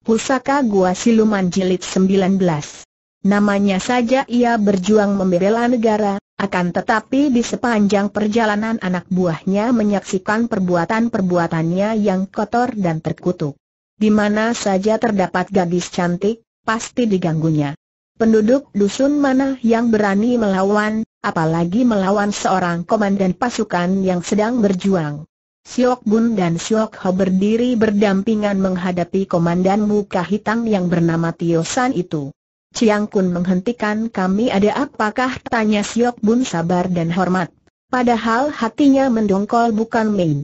Pusaka Gua Siluman Jilid 19. Namanya saja ia berjuang membela negara, akan tetapi di sepanjang perjalanan anak buahnya menyaksikan perbuatan-perbuatannya yang kotor dan terkutuk. Di mana saja terdapat gadis cantik, pasti diganggunya. Penduduk dusun mana yang berani melawan, apalagi melawan seorang komandan pasukan yang sedang berjuang. Siok Bun dan Siok Ho berdiri berdampingan menghadapi komandan muka hitam yang bernama Tio San itu. Chiang Kun menghentikan kami ada apakah tanya Siok Bun sabar dan hormat. Padahal hatinya mendongkol bukan main.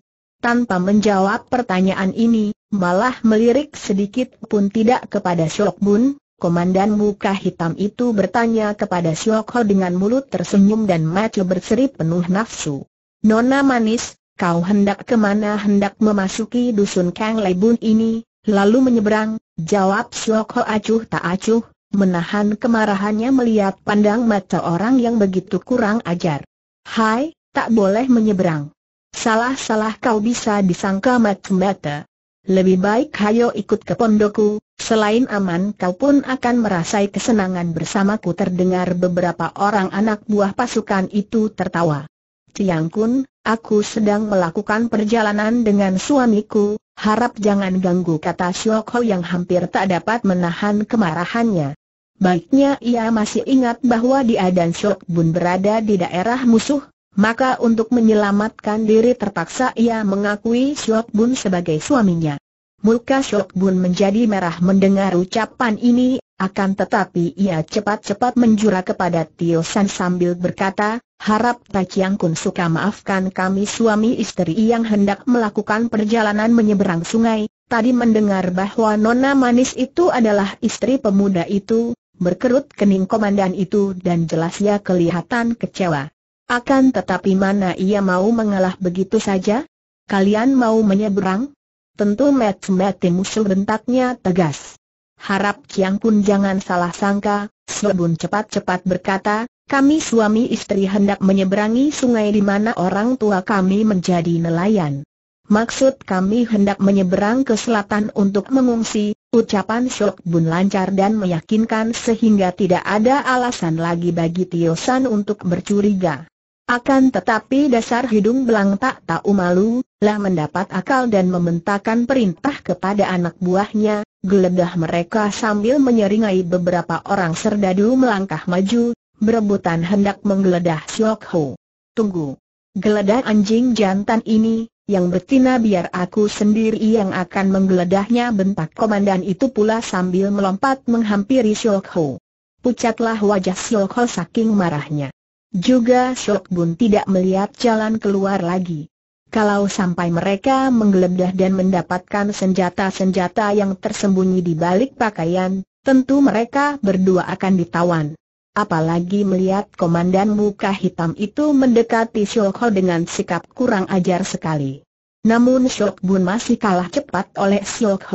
Tanpa menjawab pertanyaan ini, malah melirik sedikit pun tidak kepada Siok Bun, komandan muka hitam itu bertanya kepada Siok Ho dengan mulut tersenyum dan mata berseri penuh nafsu. Nona manis, kau hendak kemana hendak memasuki dusun Kang Lebun ini, lalu menyeberang, jawab Siok acuh tak acuh, menahan kemarahannya melihat pandang mata orang yang begitu kurang ajar. Hai, tak boleh menyeberang. Salah-salah kau bisa disangka mata-mata. Lebih baik hayo ikut ke pondokku, selain aman kau pun akan merasai kesenangan bersamaku terdengar beberapa orang anak buah pasukan itu tertawa. Tiang Kun, aku sedang melakukan perjalanan dengan suamiku, harap jangan ganggu kata Siok Ho yang hampir tak dapat menahan kemarahannya. Baiknya ia masih ingat bahwa dia dan Siok Bun berada di daerah musuh, maka untuk menyelamatkan diri terpaksa ia mengakui Siok Bun sebagai suaminya. Muka Siok Bun menjadi merah mendengar ucapan ini, akan tetapi ia cepat-cepat menjura kepada Tio San sambil berkata, harap Tai Chiang Kun suka maafkan kami suami istri yang hendak melakukan perjalanan menyeberang sungai, tadi mendengar bahwa Nona Manis itu adalah istri pemuda itu, berkerut kening komandan itu dan jelas ia kelihatan kecewa. Akan tetapi mana ia mau mengalah begitu saja? Kalian mau menyeberang? Tentu Mat Mati musuh bentaknya tegas. Harap Kiang Kun jangan salah sangka, Sobun cepat-cepat berkata, kami suami istri hendak menyeberangi sungai di mana orang tua kami menjadi nelayan. Maksud kami hendak menyeberang ke selatan untuk mengungsi, ucapan Syok Bun lancar dan meyakinkan sehingga tidak ada alasan lagi bagi Tio San untuk bercuriga. Akan tetapi dasar hidung belang tak tahu malu, lah mendapat akal dan mementakan perintah kepada anak buahnya, geledah mereka sambil menyeringai beberapa orang serdadu melangkah maju, berebutan hendak menggeledah Siok Ho. Tunggu. Geledah anjing jantan ini, yang betina biar aku sendiri yang akan menggeledahnya bentak komandan itu pula sambil melompat menghampiri Siok Ho. Pucatlah wajah Siok Ho saking marahnya. Juga Siok Bun tidak melihat jalan keluar lagi kalau sampai mereka menggeledah dan mendapatkan senjata-senjata yang tersembunyi di balik pakaian, tentu mereka berdua akan ditawan. Apalagi melihat komandan muka hitam itu mendekati Shoko dengan sikap kurang ajar sekali. Namun Shok Bun masih kalah cepat oleh Shok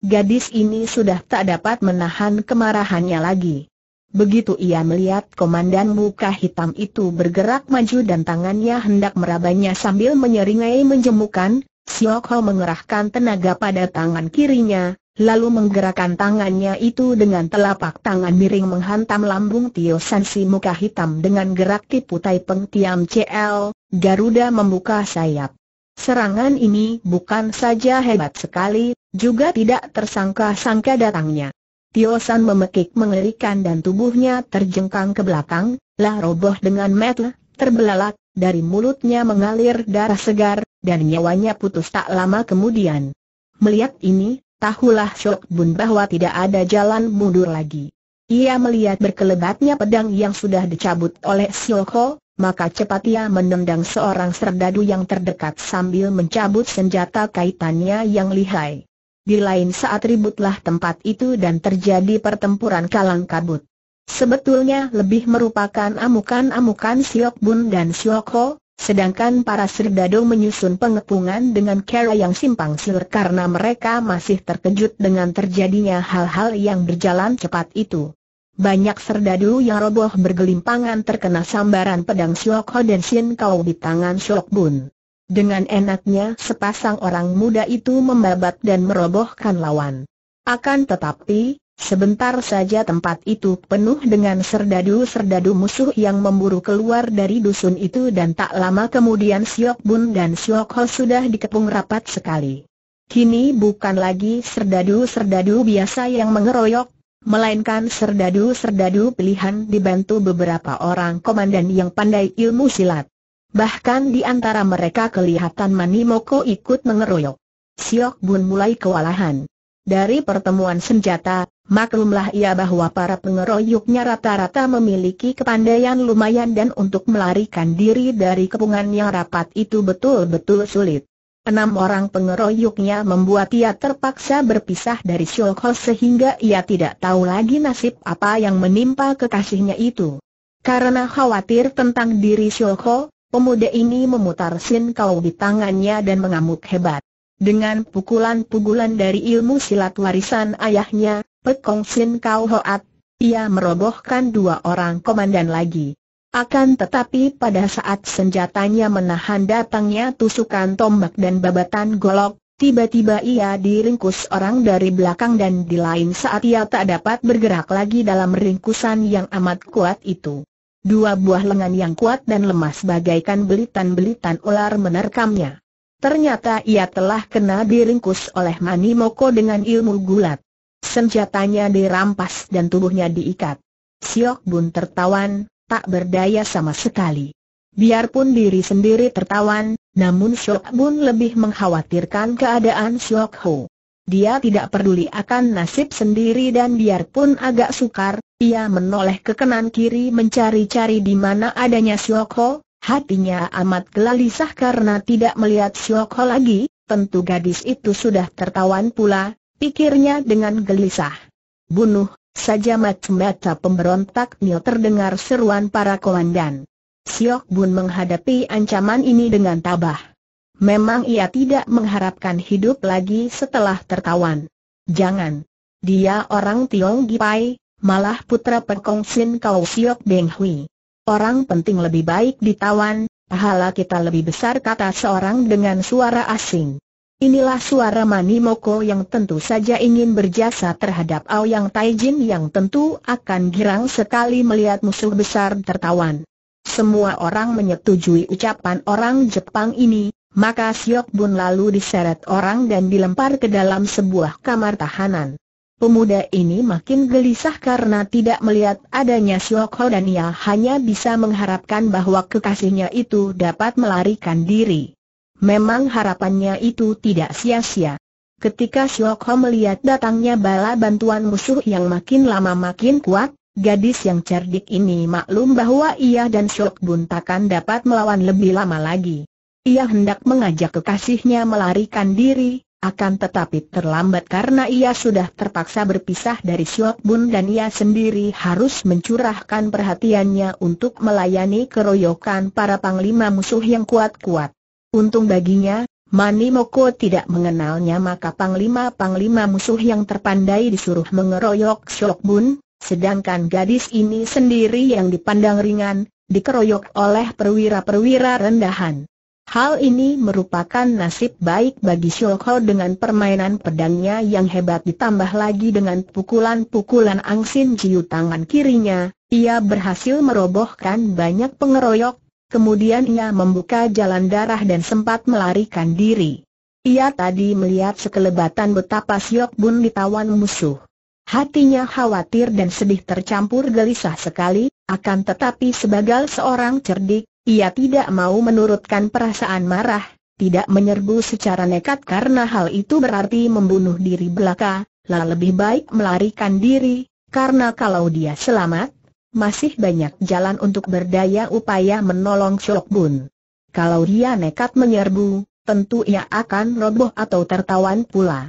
Gadis ini sudah tak dapat menahan kemarahannya lagi. Begitu ia melihat komandan muka hitam itu bergerak maju dan tangannya hendak merabanya sambil menyeringai menjemukan, Siok Ho mengerahkan tenaga pada tangan kirinya, lalu menggerakkan tangannya itu dengan telapak tangan miring menghantam lambung Tio San si muka hitam dengan gerak tipu tai peng tiam CL, Garuda membuka sayap. Serangan ini bukan saja hebat sekali, juga tidak tersangka-sangka datangnya. Tio San memekik mengerikan dan tubuhnya terjengkang ke belakang, lah roboh dengan metel, terbelalak, dari mulutnya mengalir darah segar, dan nyawanya putus tak lama kemudian. Melihat ini, tahulah Shok Bun bahwa tidak ada jalan mundur lagi. Ia melihat berkelebatnya pedang yang sudah dicabut oleh Sioko, maka cepat ia menendang seorang serdadu yang terdekat sambil mencabut senjata kaitannya yang lihai. Di lain saat ributlah tempat itu dan terjadi pertempuran kalang kabut. Sebetulnya lebih merupakan amukan-amukan Siok Bun dan Siok Ho, sedangkan para serdadu menyusun pengepungan dengan cara yang simpang siur karena mereka masih terkejut dengan terjadinya hal-hal yang berjalan cepat itu. Banyak serdadu yang roboh bergelimpangan terkena sambaran pedang Siok Ho dan Sin Kau di tangan Siok Bun. Dengan enaknya sepasang orang muda itu membabat dan merobohkan lawan. Akan tetapi, sebentar saja tempat itu penuh dengan serdadu-serdadu musuh yang memburu keluar dari dusun itu dan tak lama kemudian Siok Bun dan Siok Ho sudah dikepung rapat sekali. Kini bukan lagi serdadu-serdadu biasa yang mengeroyok, melainkan serdadu-serdadu pilihan dibantu beberapa orang komandan yang pandai ilmu silat. Bahkan di antara mereka kelihatan Manimoko ikut mengeroyok. Siok Bun mulai kewalahan. Dari pertemuan senjata, maklumlah ia bahwa para pengeroyoknya rata-rata memiliki kepandaian lumayan dan untuk melarikan diri dari kepungan yang rapat itu betul-betul sulit. Enam orang pengeroyoknya membuat ia terpaksa berpisah dari Siok sehingga ia tidak tahu lagi nasib apa yang menimpa kekasihnya itu. Karena khawatir tentang diri Siok Pemuda ini memutar sin kau di tangannya dan mengamuk hebat. Dengan pukulan-pukulan dari ilmu silat warisan ayahnya, Pekong Sin Kau Hoat, ia merobohkan dua orang komandan lagi. Akan tetapi pada saat senjatanya menahan datangnya tusukan tombak dan babatan golok, tiba-tiba ia diringkus orang dari belakang dan di lain saat ia tak dapat bergerak lagi dalam ringkusan yang amat kuat itu. Dua buah lengan yang kuat dan lemas bagaikan belitan-belitan ular menerkamnya. Ternyata ia telah kena diringkus oleh Mani Moko dengan ilmu gulat. Senjatanya dirampas dan tubuhnya diikat. Siok Bun tertawan, tak berdaya sama sekali. Biarpun diri sendiri tertawan, namun Siok Bun lebih mengkhawatirkan keadaan Siok Ho. Dia tidak peduli akan nasib sendiri dan biarpun agak sukar, ia menoleh ke kanan kiri mencari-cari di mana adanya Siokho. hatinya amat gelisah karena tidak melihat Siokho lagi, tentu gadis itu sudah tertawan pula, pikirnya dengan gelisah. Bunuh, saja macam mata pemberontak Nil terdengar seruan para komandan. Siok Bun menghadapi ancaman ini dengan tabah. Memang ia tidak mengharapkan hidup lagi setelah tertawan. Jangan. Dia orang Tiong Gipai, malah putra perkongsin Kau Siok Beng Hui. Orang penting lebih baik ditawan, pahala kita lebih besar kata seorang dengan suara asing. Inilah suara Mani Moko yang tentu saja ingin berjasa terhadap Ao Aoyang Taijin yang tentu akan girang sekali melihat musuh besar tertawan. Semua orang menyetujui ucapan orang Jepang ini, maka Siok Bun lalu diseret orang dan dilempar ke dalam sebuah kamar tahanan. Pemuda ini makin gelisah karena tidak melihat adanya Siok Ho dan ia hanya bisa mengharapkan bahwa kekasihnya itu dapat melarikan diri. Memang harapannya itu tidak sia-sia. Ketika Siok Ho melihat datangnya bala bantuan musuh yang makin lama makin kuat, gadis yang cerdik ini maklum bahwa ia dan Siok Bun takkan dapat melawan lebih lama lagi. Ia hendak mengajak kekasihnya melarikan diri, akan tetapi terlambat karena ia sudah terpaksa berpisah dari Siok Bun dan ia sendiri harus mencurahkan perhatiannya untuk melayani keroyokan para panglima musuh yang kuat-kuat. Untung baginya, Mani Moko tidak mengenalnya maka panglima-panglima musuh yang terpandai disuruh mengeroyok Siok Bun, sedangkan gadis ini sendiri yang dipandang ringan, dikeroyok oleh perwira-perwira rendahan. Hal ini merupakan nasib baik bagi Shoko dengan permainan pedangnya yang hebat ditambah lagi dengan pukulan-pukulan angsin jiu tangan kirinya, ia berhasil merobohkan banyak pengeroyok, kemudian ia membuka jalan darah dan sempat melarikan diri. Ia tadi melihat sekelebatan betapa Siok Bun ditawan musuh. Hatinya khawatir dan sedih tercampur gelisah sekali, akan tetapi sebagai seorang cerdik, ia tidak mau menurutkan perasaan marah, tidak menyerbu secara nekat karena hal itu berarti membunuh diri belaka, lah lebih baik melarikan diri, karena kalau dia selamat, masih banyak jalan untuk berdaya upaya menolong Chok Bun. Kalau dia nekat menyerbu, tentu ia akan roboh atau tertawan pula.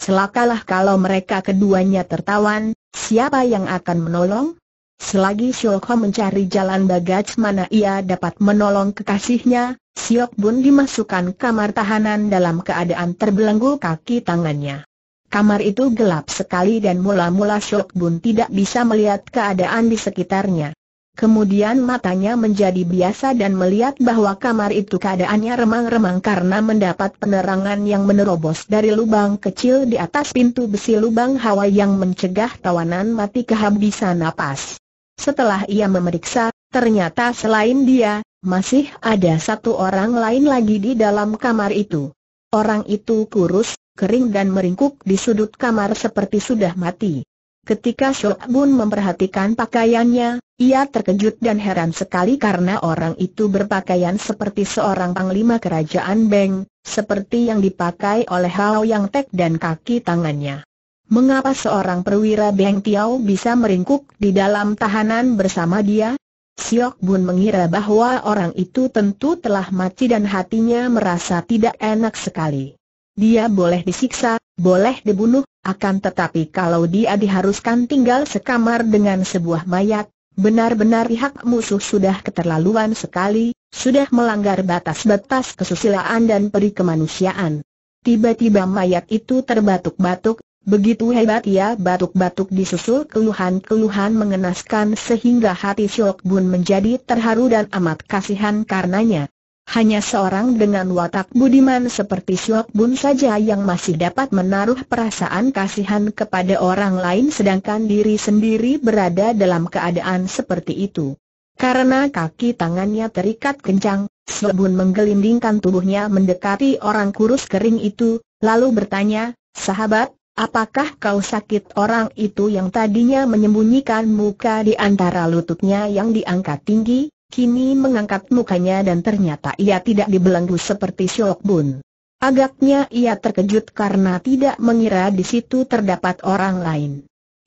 Celakalah kalau mereka keduanya tertawan, siapa yang akan menolong? Selagi Shoko mencari jalan mana ia dapat menolong kekasihnya, Siok Bun dimasukkan kamar tahanan dalam keadaan terbelenggu kaki tangannya. Kamar itu gelap sekali dan mula-mula Siok Bun tidak bisa melihat keadaan di sekitarnya. Kemudian matanya menjadi biasa dan melihat bahwa kamar itu keadaannya remang-remang karena mendapat penerangan yang menerobos dari lubang kecil di atas pintu besi lubang hawa yang mencegah tawanan mati kehabisan napas. Setelah ia memeriksa, ternyata selain dia, masih ada satu orang lain lagi di dalam kamar itu. Orang itu kurus, kering dan meringkuk di sudut kamar seperti sudah mati. Ketika Shok Bun memperhatikan pakaiannya, ia terkejut dan heran sekali karena orang itu berpakaian seperti seorang panglima kerajaan Beng, seperti yang dipakai oleh Hao Yang Tek dan kaki tangannya. Mengapa seorang perwira Beng Tiao bisa meringkuk di dalam tahanan bersama dia? Siok Bun mengira bahwa orang itu tentu telah mati dan hatinya merasa tidak enak sekali. Dia boleh disiksa, boleh dibunuh, akan tetapi kalau dia diharuskan tinggal sekamar dengan sebuah mayat, benar-benar pihak musuh sudah keterlaluan sekali, sudah melanggar batas-batas kesusilaan dan peri kemanusiaan. Tiba-tiba mayat itu terbatuk-batuk, Begitu hebat ia batuk-batuk disusul keluhan-keluhan mengenaskan sehingga hati Siok Bun menjadi terharu dan amat kasihan karenanya. Hanya seorang dengan watak budiman seperti Siok Bun saja yang masih dapat menaruh perasaan kasihan kepada orang lain sedangkan diri sendiri berada dalam keadaan seperti itu. Karena kaki tangannya terikat kencang, Siok Bun menggelindingkan tubuhnya mendekati orang kurus kering itu, lalu bertanya, Sahabat, Apakah kau sakit orang itu yang tadinya menyembunyikan muka di antara lututnya yang diangkat tinggi, kini mengangkat mukanya dan ternyata ia tidak dibelenggu seperti Siok Bun. Agaknya ia terkejut karena tidak mengira di situ terdapat orang lain.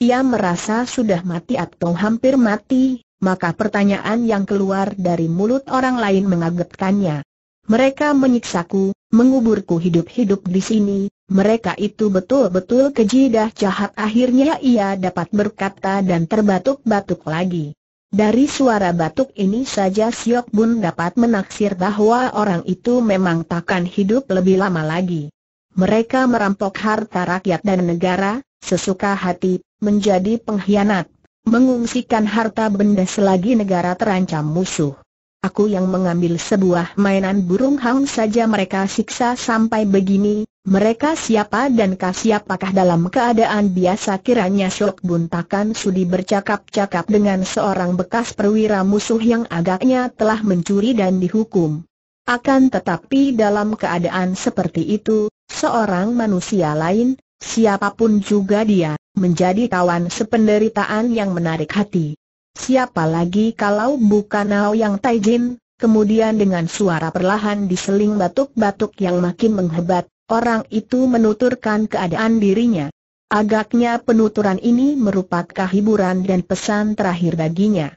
Ia merasa sudah mati atau hampir mati, maka pertanyaan yang keluar dari mulut orang lain mengagetkannya. Mereka menyiksaku, menguburku hidup-hidup di sini, mereka itu betul-betul keji dah jahat akhirnya ia dapat berkata dan terbatuk-batuk lagi. Dari suara batuk ini saja Siok Bun dapat menaksir bahwa orang itu memang takkan hidup lebih lama lagi. Mereka merampok harta rakyat dan negara, sesuka hati, menjadi pengkhianat, mengungsikan harta benda selagi negara terancam musuh. Aku yang mengambil sebuah mainan burung hang saja mereka siksa sampai begini, mereka siapa dan kasih siapakah dalam keadaan biasa kiranya Sok Buntakan Sudi bercakap-cakap dengan seorang bekas perwira musuh yang agaknya telah mencuri dan dihukum. Akan tetapi dalam keadaan seperti itu, seorang manusia lain, siapapun juga dia, menjadi kawan sependeritaan yang menarik hati. Siapa lagi kalau bukan Yang Taijin? Kemudian dengan suara perlahan diseling batuk-batuk yang makin menghebat, orang itu menuturkan keadaan dirinya. Agaknya penuturan ini merupakan hiburan dan pesan terakhir baginya.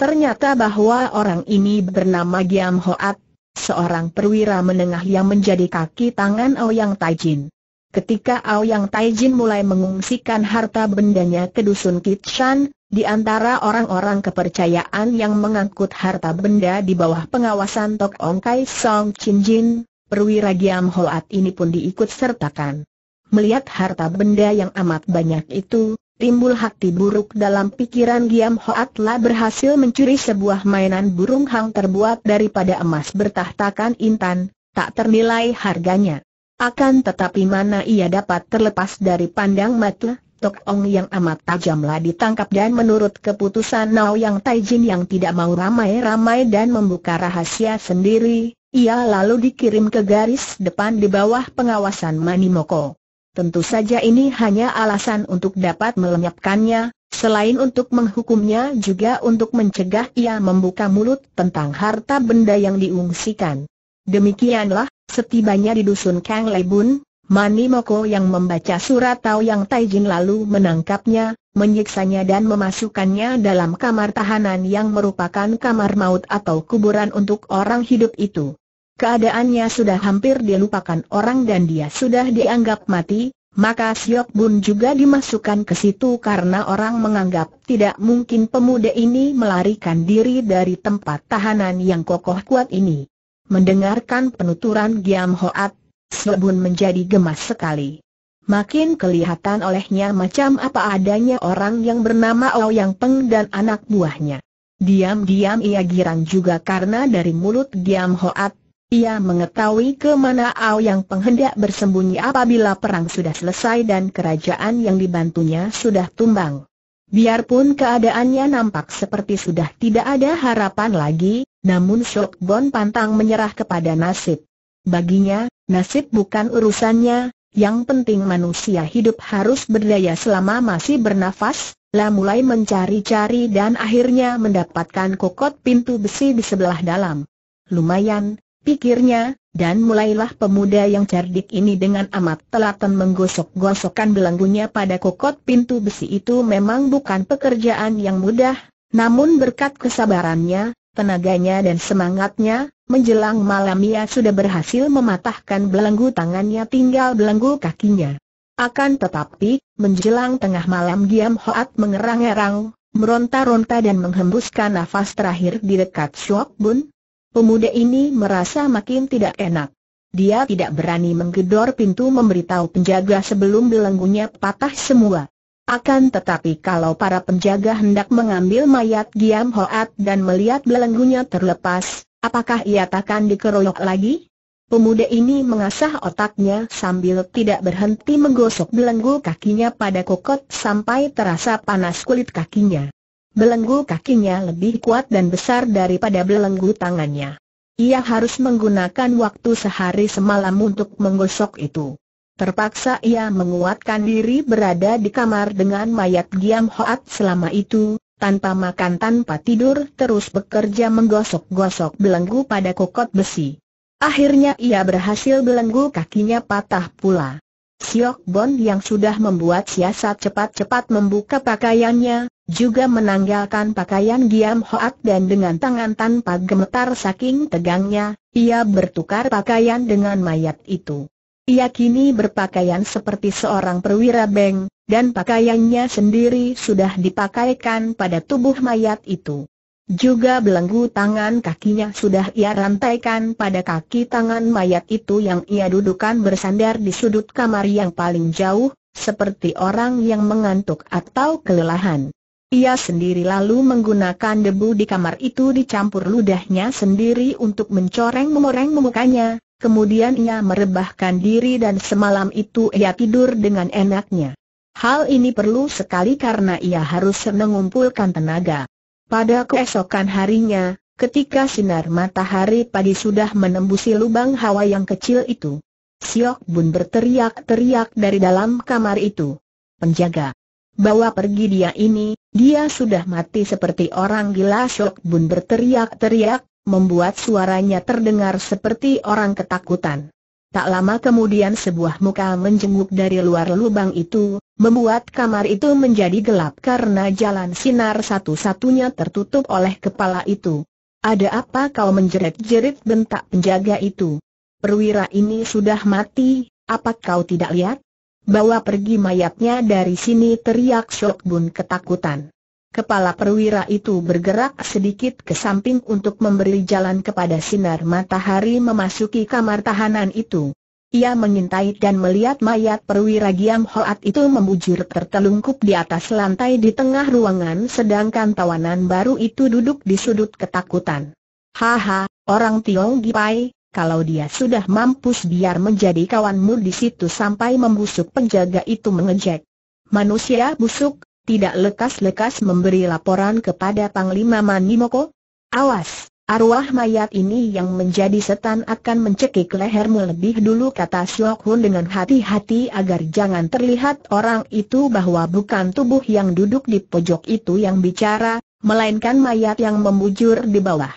Ternyata bahwa orang ini bernama Giam Hoat, seorang perwira menengah yang menjadi kaki tangan Aoyang Taijin. Ketika Aoyang Taijin mulai mengungsikan harta bendanya ke dusun Kitshan, di antara orang-orang kepercayaan yang mengangkut harta benda di bawah pengawasan Tok Ong Kai Song Chin Jin, perwira Giam Hoat ini pun diikut sertakan. Melihat harta benda yang amat banyak itu, timbul hati buruk dalam pikiran Giam Hoat lah berhasil mencuri sebuah mainan burung hang terbuat daripada emas bertahtakan intan, tak ternilai harganya. Akan tetapi mana ia dapat terlepas dari pandang mata? Tok Ong yang amat tajamlah ditangkap dan menurut keputusan Nao Yang Taijin yang tidak mau ramai-ramai dan membuka rahasia sendiri, ia lalu dikirim ke garis depan di bawah pengawasan Manimoko. Tentu saja ini hanya alasan untuk dapat melenyapkannya, selain untuk menghukumnya juga untuk mencegah ia membuka mulut tentang harta benda yang diungsikan. Demikianlah, setibanya di dusun Kang Lebun, Manimoko yang membaca surat Tao Yang Taijin lalu menangkapnya, menyiksanya dan memasukkannya dalam kamar tahanan yang merupakan kamar maut atau kuburan untuk orang hidup itu. Keadaannya sudah hampir dilupakan orang dan dia sudah dianggap mati, maka Siok Bun juga dimasukkan ke situ karena orang menganggap tidak mungkin pemuda ini melarikan diri dari tempat tahanan yang kokoh kuat ini. Mendengarkan penuturan Giam Hoat, Sebun menjadi gemas sekali. Makin kelihatan olehnya macam apa adanya orang yang bernama Yang Peng dan anak buahnya. Diam-diam ia girang juga karena dari mulut Diam Hoat, ia mengetahui kemana Yang Peng hendak bersembunyi apabila perang sudah selesai dan kerajaan yang dibantunya sudah tumbang. Biarpun keadaannya nampak seperti sudah tidak ada harapan lagi, namun Shok Bon pantang menyerah kepada nasib. Baginya, nasib bukan urusannya, yang penting manusia hidup harus berdaya selama masih bernafas, lah mulai mencari-cari dan akhirnya mendapatkan kokot pintu besi di sebelah dalam. Lumayan, pikirnya, dan mulailah pemuda yang cerdik ini dengan amat telaten menggosok-gosokkan belenggunya pada kokot pintu besi itu memang bukan pekerjaan yang mudah, namun berkat kesabarannya, Tenaganya dan semangatnya, menjelang malam ia sudah berhasil mematahkan belenggu tangannya tinggal belenggu kakinya. Akan tetapi, menjelang tengah malam Giam Hoat mengerang-erang, meronta-ronta dan menghembuskan nafas terakhir di dekat Shok Bun. Pemuda ini merasa makin tidak enak. Dia tidak berani menggedor pintu memberitahu penjaga sebelum belenggunya patah semua. Akan tetapi kalau para penjaga hendak mengambil mayat Giam Hoat dan melihat belenggunya terlepas, apakah ia takkan dikeroyok lagi? Pemuda ini mengasah otaknya sambil tidak berhenti menggosok belenggu kakinya pada kokot sampai terasa panas kulit kakinya. Belenggu kakinya lebih kuat dan besar daripada belenggu tangannya. Ia harus menggunakan waktu sehari semalam untuk menggosok itu. Terpaksa ia menguatkan diri berada di kamar dengan mayat Giam Hoat selama itu, tanpa makan tanpa tidur terus bekerja menggosok-gosok belenggu pada kokot besi. Akhirnya ia berhasil belenggu kakinya patah pula. Siok Bon yang sudah membuat siasat cepat-cepat membuka pakaiannya, juga menanggalkan pakaian Giam Hoat dan dengan tangan tanpa gemetar saking tegangnya, ia bertukar pakaian dengan mayat itu. Ia kini berpakaian seperti seorang perwira beng, dan pakaiannya sendiri sudah dipakaikan pada tubuh mayat itu. Juga belenggu tangan kakinya sudah ia rantaikan pada kaki tangan mayat itu yang ia dudukan bersandar di sudut kamar yang paling jauh, seperti orang yang mengantuk atau kelelahan. Ia sendiri lalu menggunakan debu di kamar itu dicampur ludahnya sendiri untuk mencoreng memoreng mukanya, kemudian ia merebahkan diri dan semalam itu ia tidur dengan enaknya. Hal ini perlu sekali karena ia harus mengumpulkan tenaga. Pada keesokan harinya, ketika sinar matahari pagi sudah menembusi lubang hawa yang kecil itu, Siok Bun berteriak-teriak dari dalam kamar itu. Penjaga, bawa pergi dia ini, dia sudah mati seperti orang gila Siok Bun berteriak-teriak, membuat suaranya terdengar seperti orang ketakutan. Tak lama kemudian sebuah muka menjenguk dari luar lubang itu, membuat kamar itu menjadi gelap karena jalan sinar satu-satunya tertutup oleh kepala itu. Ada apa kau menjerit-jerit bentak penjaga itu? Perwira ini sudah mati, apa kau tidak lihat? Bawa pergi mayatnya dari sini teriak Shokbun ketakutan. Kepala perwira itu bergerak sedikit ke samping untuk memberi jalan kepada sinar matahari memasuki kamar tahanan itu. Ia mengintai dan melihat mayat perwira Giam Hoat itu membujur tertelungkup di atas lantai di tengah ruangan sedangkan tawanan baru itu duduk di sudut ketakutan. Haha, orang Tiong Gipai, kalau dia sudah mampus biar menjadi kawanmu di situ sampai membusuk penjaga itu mengejek. Manusia busuk, tidak lekas-lekas memberi laporan kepada Panglima Manimoko? Awas, arwah mayat ini yang menjadi setan akan mencekik lehermu lebih dulu kata Siok Hun dengan hati-hati agar jangan terlihat orang itu bahwa bukan tubuh yang duduk di pojok itu yang bicara, melainkan mayat yang membujur di bawah.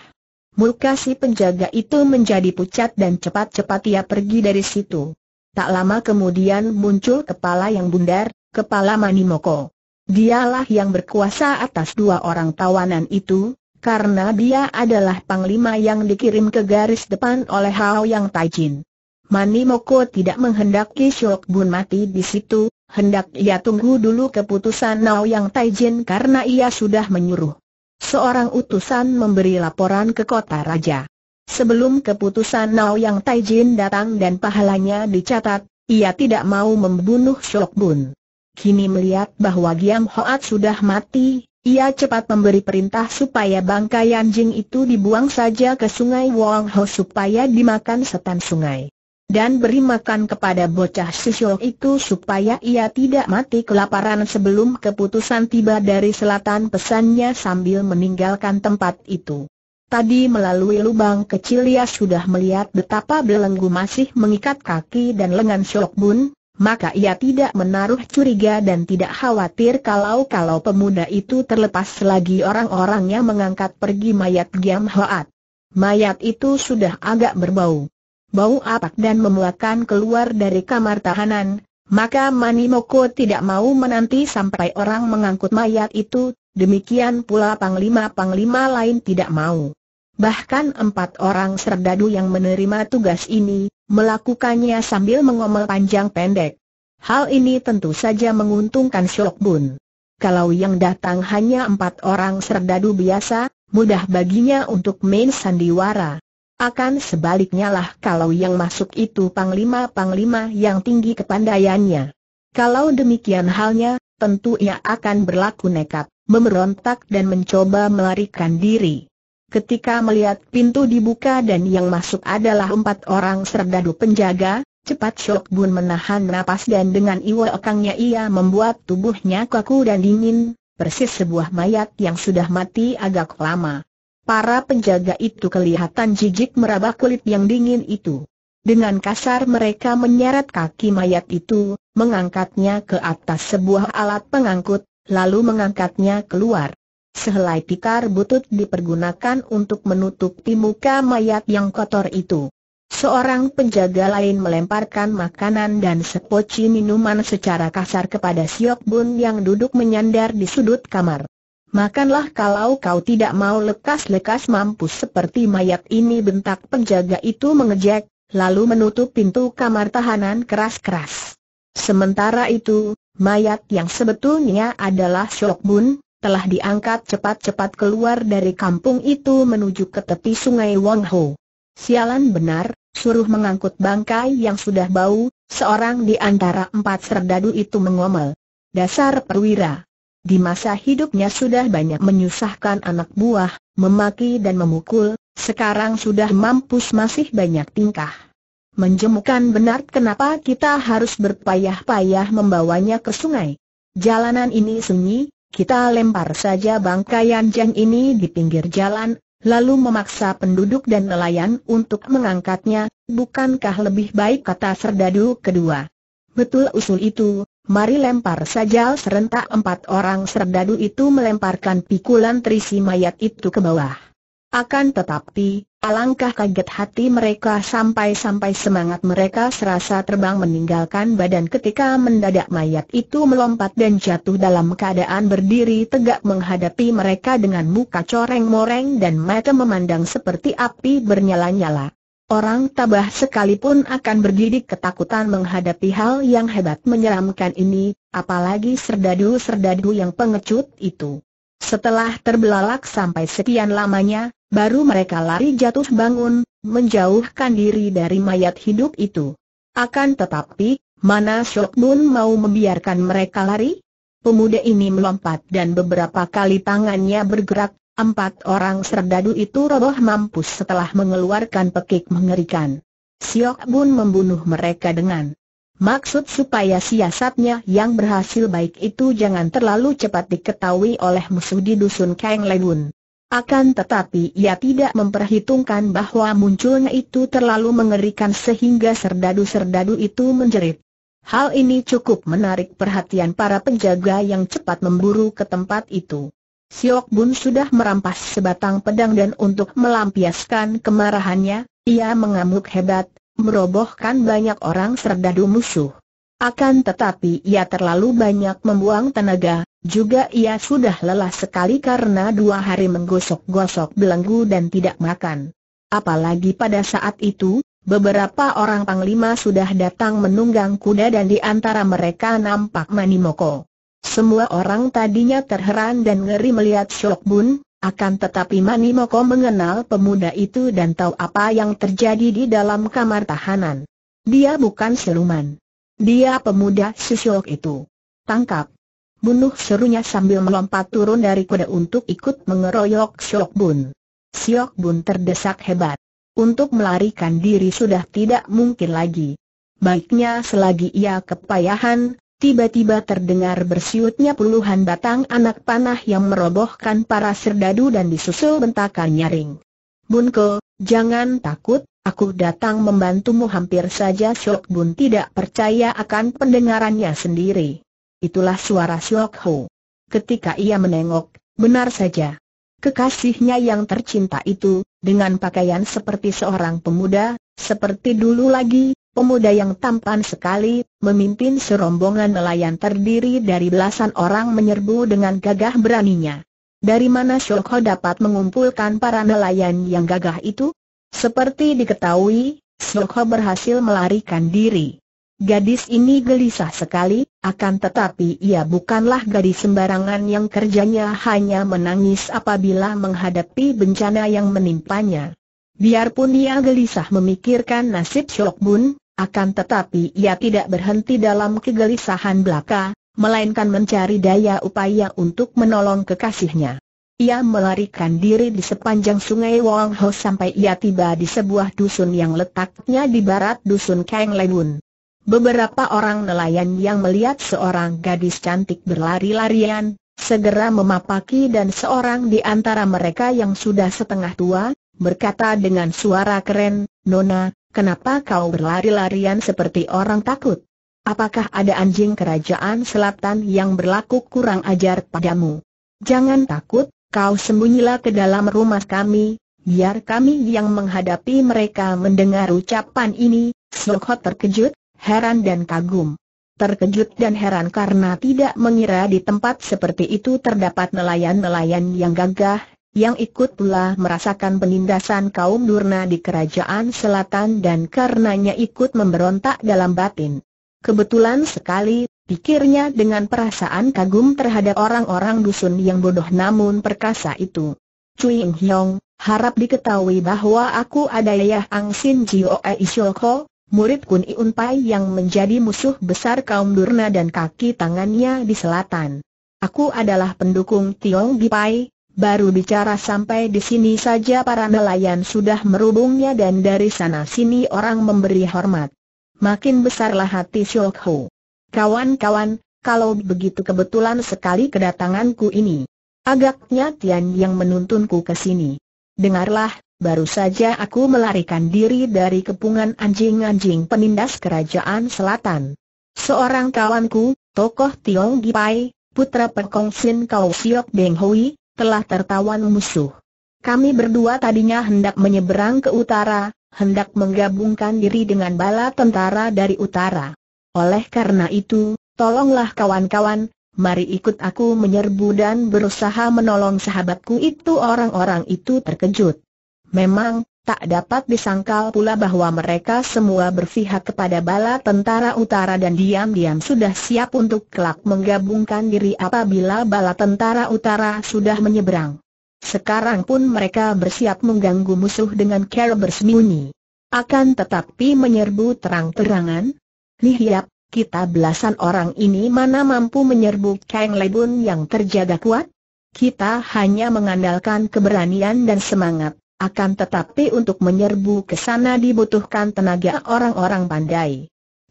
Muka si penjaga itu menjadi pucat dan cepat-cepat ia pergi dari situ. Tak lama kemudian muncul kepala yang bundar, kepala Manimoko. Dialah yang berkuasa atas dua orang tawanan itu, karena dia adalah panglima yang dikirim ke garis depan oleh Hao Yang Taijin. Mani Moko tidak menghendaki Syok Bun mati di situ, hendak ia tunggu dulu keputusan Nao Yang Taijin karena ia sudah menyuruh. Seorang utusan memberi laporan ke kota raja. Sebelum keputusan Nao Yang Taijin datang dan pahalanya dicatat, ia tidak mau membunuh Syok Bun kini melihat bahwa Giang Hoat sudah mati, ia cepat memberi perintah supaya bangkai anjing itu dibuang saja ke sungai Wong Ho supaya dimakan setan sungai. Dan beri makan kepada bocah sisil itu supaya ia tidak mati kelaparan sebelum keputusan tiba dari selatan pesannya sambil meninggalkan tempat itu. Tadi melalui lubang kecil ia sudah melihat betapa belenggu masih mengikat kaki dan lengan Syok Bun, maka ia tidak menaruh curiga dan tidak khawatir kalau-kalau pemuda itu terlepas lagi orang-orangnya mengangkat pergi mayat Giam Hoat. Mayat itu sudah agak berbau. Bau apak dan memuakan keluar dari kamar tahanan, maka Manimoko tidak mau menanti sampai orang mengangkut mayat itu, demikian pula panglima-panglima lain tidak mau. Bahkan empat orang serdadu yang menerima tugas ini, melakukannya sambil mengomel panjang pendek. Hal ini tentu saja menguntungkan Syok Kalau yang datang hanya empat orang serdadu biasa, mudah baginya untuk main sandiwara. Akan sebaliknya lah kalau yang masuk itu panglima-panglima yang tinggi kepandaiannya. Kalau demikian halnya, tentu ia akan berlaku nekat, memberontak dan mencoba melarikan diri. Ketika melihat pintu dibuka dan yang masuk adalah empat orang serdadu penjaga, cepat Shok Bun menahan napas dan dengan iwakangnya ia membuat tubuhnya kaku dan dingin, persis sebuah mayat yang sudah mati agak lama. Para penjaga itu kelihatan jijik meraba kulit yang dingin itu. Dengan kasar mereka menyeret kaki mayat itu, mengangkatnya ke atas sebuah alat pengangkut, lalu mengangkatnya keluar sehelai tikar butut dipergunakan untuk menutupi muka mayat yang kotor itu. Seorang penjaga lain melemparkan makanan dan sepoci minuman secara kasar kepada Siok Bun yang duduk menyandar di sudut kamar. Makanlah kalau kau tidak mau lekas-lekas mampus seperti mayat ini bentak penjaga itu mengejek, lalu menutup pintu kamar tahanan keras-keras. Sementara itu, mayat yang sebetulnya adalah Siok Bun, telah diangkat cepat-cepat keluar dari kampung itu menuju ke tepi sungai Wang Ho. Sialan benar, suruh mengangkut bangkai yang sudah bau, seorang di antara empat serdadu itu mengomel. Dasar perwira. Di masa hidupnya sudah banyak menyusahkan anak buah, memaki dan memukul, sekarang sudah mampus masih banyak tingkah. Menjemukan benar kenapa kita harus berpayah-payah membawanya ke sungai. Jalanan ini sunyi, kita lempar saja bangkai jeng ini di pinggir jalan, lalu memaksa penduduk dan nelayan untuk mengangkatnya, bukankah lebih baik kata serdadu kedua? Betul usul itu, mari lempar saja serentak empat orang serdadu itu melemparkan pikulan terisi mayat itu ke bawah. Akan tetapi, alangkah kaget hati mereka sampai-sampai semangat mereka serasa terbang meninggalkan badan ketika mendadak mayat itu melompat dan jatuh dalam keadaan berdiri tegak menghadapi mereka dengan muka coreng-moreng dan mata memandang seperti api bernyala-nyala. Orang tabah sekalipun akan berdiri ketakutan menghadapi hal yang hebat menyeramkan ini, apalagi serdadu-serdadu yang pengecut itu. Setelah terbelalak sampai sekian lamanya, Baru mereka lari jatuh bangun, menjauhkan diri dari mayat hidup itu. Akan tetapi, mana Shok Bun mau membiarkan mereka lari? Pemuda ini melompat dan beberapa kali tangannya bergerak, empat orang serdadu itu roboh mampus setelah mengeluarkan pekik mengerikan. Siok Bun membunuh mereka dengan Maksud supaya siasatnya yang berhasil baik itu jangan terlalu cepat diketahui oleh musuh di dusun Kang Legun. Akan tetapi ia tidak memperhitungkan bahwa munculnya itu terlalu mengerikan sehingga serdadu-serdadu itu menjerit. Hal ini cukup menarik perhatian para penjaga yang cepat memburu ke tempat itu. Siok Bun sudah merampas sebatang pedang dan untuk melampiaskan kemarahannya, ia mengamuk hebat, merobohkan banyak orang serdadu musuh. Akan tetapi ia terlalu banyak membuang tenaga, juga ia sudah lelah sekali karena dua hari menggosok-gosok belenggu dan tidak makan. Apalagi pada saat itu, beberapa orang panglima sudah datang menunggang kuda dan di antara mereka nampak Manimoko. Semua orang tadinya terheran dan ngeri melihat Shok akan tetapi Manimoko mengenal pemuda itu dan tahu apa yang terjadi di dalam kamar tahanan. Dia bukan siluman. Dia pemuda Shok itu. Tangkap. Bunuh serunya sambil melompat turun dari kuda untuk ikut mengeroyok Siok Bun. Siok Bun terdesak hebat. Untuk melarikan diri sudah tidak mungkin lagi. Baiknya selagi ia kepayahan, tiba-tiba terdengar bersiutnya puluhan batang anak panah yang merobohkan para serdadu dan disusul bentakan nyaring. Bunko, jangan takut, aku datang membantumu hampir saja Syok Bun tidak percaya akan pendengarannya sendiri. Itulah suara Siok Ho. Ketika ia menengok, benar saja. Kekasihnya yang tercinta itu, dengan pakaian seperti seorang pemuda, seperti dulu lagi, pemuda yang tampan sekali, memimpin serombongan nelayan terdiri dari belasan orang menyerbu dengan gagah beraninya. Dari mana Siok Ho dapat mengumpulkan para nelayan yang gagah itu? Seperti diketahui, Siok Ho berhasil melarikan diri. Gadis ini gelisah sekali, akan tetapi ia bukanlah gadis sembarangan yang kerjanya hanya menangis apabila menghadapi bencana yang menimpanya. Biarpun ia gelisah memikirkan nasib Syok Bun, akan tetapi ia tidak berhenti dalam kegelisahan belaka, melainkan mencari daya upaya untuk menolong kekasihnya. Ia melarikan diri di sepanjang sungai Wong Ho sampai ia tiba di sebuah dusun yang letaknya di barat dusun Kang Beberapa orang nelayan yang melihat seorang gadis cantik berlari-larian, segera memapaki dan seorang di antara mereka yang sudah setengah tua, berkata dengan suara keren, Nona, kenapa kau berlari-larian seperti orang takut? Apakah ada anjing kerajaan selatan yang berlaku kurang ajar padamu? Jangan takut, kau sembunyilah ke dalam rumah kami, biar kami yang menghadapi mereka mendengar ucapan ini, Sokho terkejut, heran dan kagum. Terkejut dan heran karena tidak mengira di tempat seperti itu terdapat nelayan-nelayan yang gagah, yang ikut pula merasakan penindasan kaum durna di kerajaan selatan dan karenanya ikut memberontak dalam batin. Kebetulan sekali, pikirnya dengan perasaan kagum terhadap orang-orang dusun yang bodoh namun perkasa itu. Cui Hyong, harap diketahui bahwa aku ada Yah Ang Sin Jio E Isholko, murid Kun Iun Pai yang menjadi musuh besar kaum Durna dan kaki tangannya di selatan. Aku adalah pendukung Tiong Gipai, baru bicara sampai di sini saja para nelayan sudah merubungnya dan dari sana sini orang memberi hormat. Makin besarlah hati Siok Ho. Kawan-kawan, kalau begitu kebetulan sekali kedatanganku ini. Agaknya Tian yang menuntunku ke sini. Dengarlah, Baru saja aku melarikan diri dari kepungan anjing-anjing penindas kerajaan selatan. Seorang kawanku, tokoh Tiong Gipai, putra Pekong Sin Kau Siok Deng Hui, telah tertawan musuh. Kami berdua tadinya hendak menyeberang ke utara, hendak menggabungkan diri dengan bala tentara dari utara. Oleh karena itu, tolonglah kawan-kawan, mari ikut aku menyerbu dan berusaha menolong sahabatku itu orang-orang itu terkejut. Memang, tak dapat disangkal pula bahwa mereka semua berpihak kepada bala tentara utara dan diam-diam sudah siap untuk kelak menggabungkan diri apabila bala tentara utara sudah menyeberang. Sekarang pun mereka bersiap mengganggu musuh dengan cara bersembunyi. Akan tetapi menyerbu terang-terangan? Lihat, kita belasan orang ini mana mampu menyerbu Kang Lebun yang terjaga kuat? Kita hanya mengandalkan keberanian dan semangat. Akan tetapi untuk menyerbu ke sana dibutuhkan tenaga orang-orang pandai.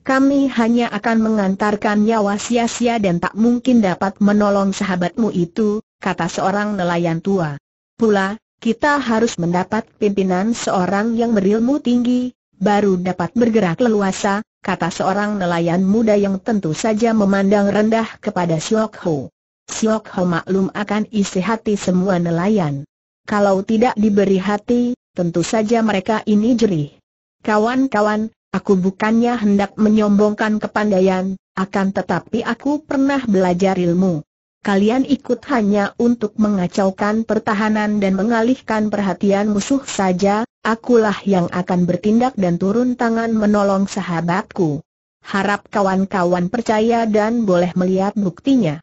Kami hanya akan mengantarkan nyawa sia-sia dan tak mungkin dapat menolong sahabatmu itu, kata seorang nelayan tua. Pula, kita harus mendapat pimpinan seorang yang berilmu tinggi, baru dapat bergerak leluasa, kata seorang nelayan muda yang tentu saja memandang rendah kepada Siok Ho. Siok Ho maklum akan isi hati semua nelayan. Kalau tidak diberi hati, tentu saja mereka ini jerih. Kawan-kawan, aku bukannya hendak menyombongkan kepandaian, akan tetapi aku pernah belajar ilmu. Kalian ikut hanya untuk mengacaukan pertahanan dan mengalihkan perhatian musuh saja, akulah yang akan bertindak dan turun tangan menolong sahabatku. Harap kawan-kawan percaya dan boleh melihat buktinya.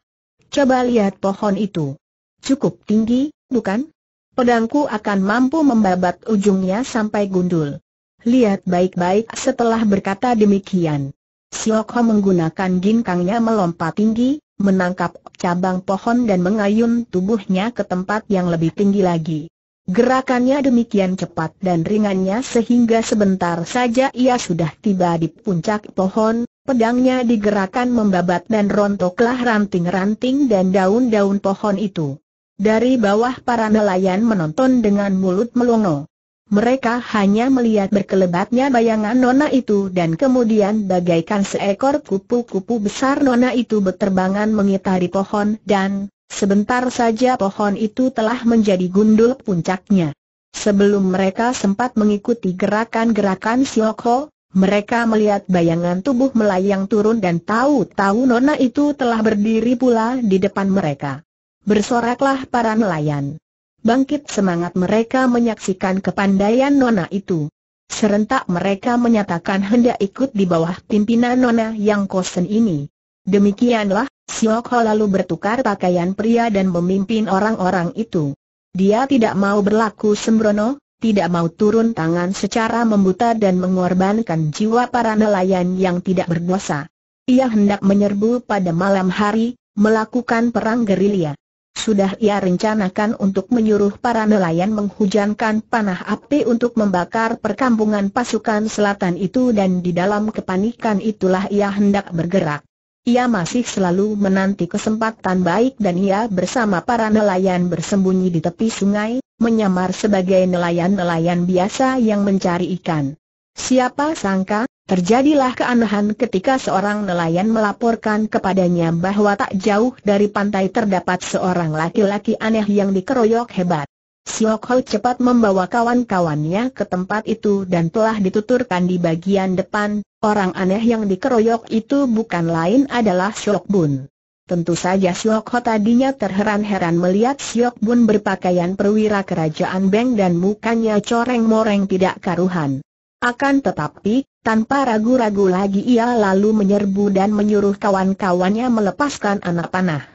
Coba lihat pohon itu. Cukup tinggi, bukan? pedangku akan mampu membabat ujungnya sampai gundul. Lihat baik-baik setelah berkata demikian. Siok Ho menggunakan ginkangnya melompat tinggi, menangkap cabang pohon dan mengayun tubuhnya ke tempat yang lebih tinggi lagi. Gerakannya demikian cepat dan ringannya sehingga sebentar saja ia sudah tiba di puncak pohon, pedangnya digerakkan membabat dan rontoklah ranting-ranting dan daun-daun pohon itu. Dari bawah para nelayan menonton dengan mulut melongo. Mereka hanya melihat berkelebatnya bayangan Nona itu dan kemudian bagaikan seekor kupu-kupu besar Nona itu berterbangan mengitari pohon dan, sebentar saja pohon itu telah menjadi gundul puncaknya. Sebelum mereka sempat mengikuti gerakan-gerakan Sioko, mereka melihat bayangan tubuh melayang turun dan tahu-tahu Nona itu telah berdiri pula di depan mereka. Bersoraklah para nelayan. Bangkit semangat mereka menyaksikan kepandaian Nona itu. Serentak mereka menyatakan hendak ikut di bawah pimpinan Nona yang kosen ini. Demikianlah, Siokho lalu bertukar pakaian pria dan memimpin orang-orang itu. Dia tidak mau berlaku sembrono, tidak mau turun tangan secara membuta dan mengorbankan jiwa para nelayan yang tidak berdosa. Ia hendak menyerbu pada malam hari, melakukan perang gerilya. Sudah ia rencanakan untuk menyuruh para nelayan menghujankan panah api untuk membakar perkampungan pasukan selatan itu dan di dalam kepanikan itulah ia hendak bergerak. Ia masih selalu menanti kesempatan baik dan ia bersama para nelayan bersembunyi di tepi sungai, menyamar sebagai nelayan-nelayan biasa yang mencari ikan. Siapa sangka, Terjadilah keanehan ketika seorang nelayan melaporkan kepadanya bahwa tak jauh dari pantai terdapat seorang laki-laki aneh yang dikeroyok hebat. Siok Ho cepat membawa kawan-kawannya ke tempat itu dan telah dituturkan di bagian depan, orang aneh yang dikeroyok itu bukan lain adalah Siok Bun. Tentu saja Siok Ho tadinya terheran-heran melihat Siok Bun berpakaian perwira kerajaan Beng dan mukanya coreng-moreng tidak karuhan. Akan tetapi, tanpa ragu-ragu lagi ia lalu menyerbu dan menyuruh kawan-kawannya melepaskan anak panah.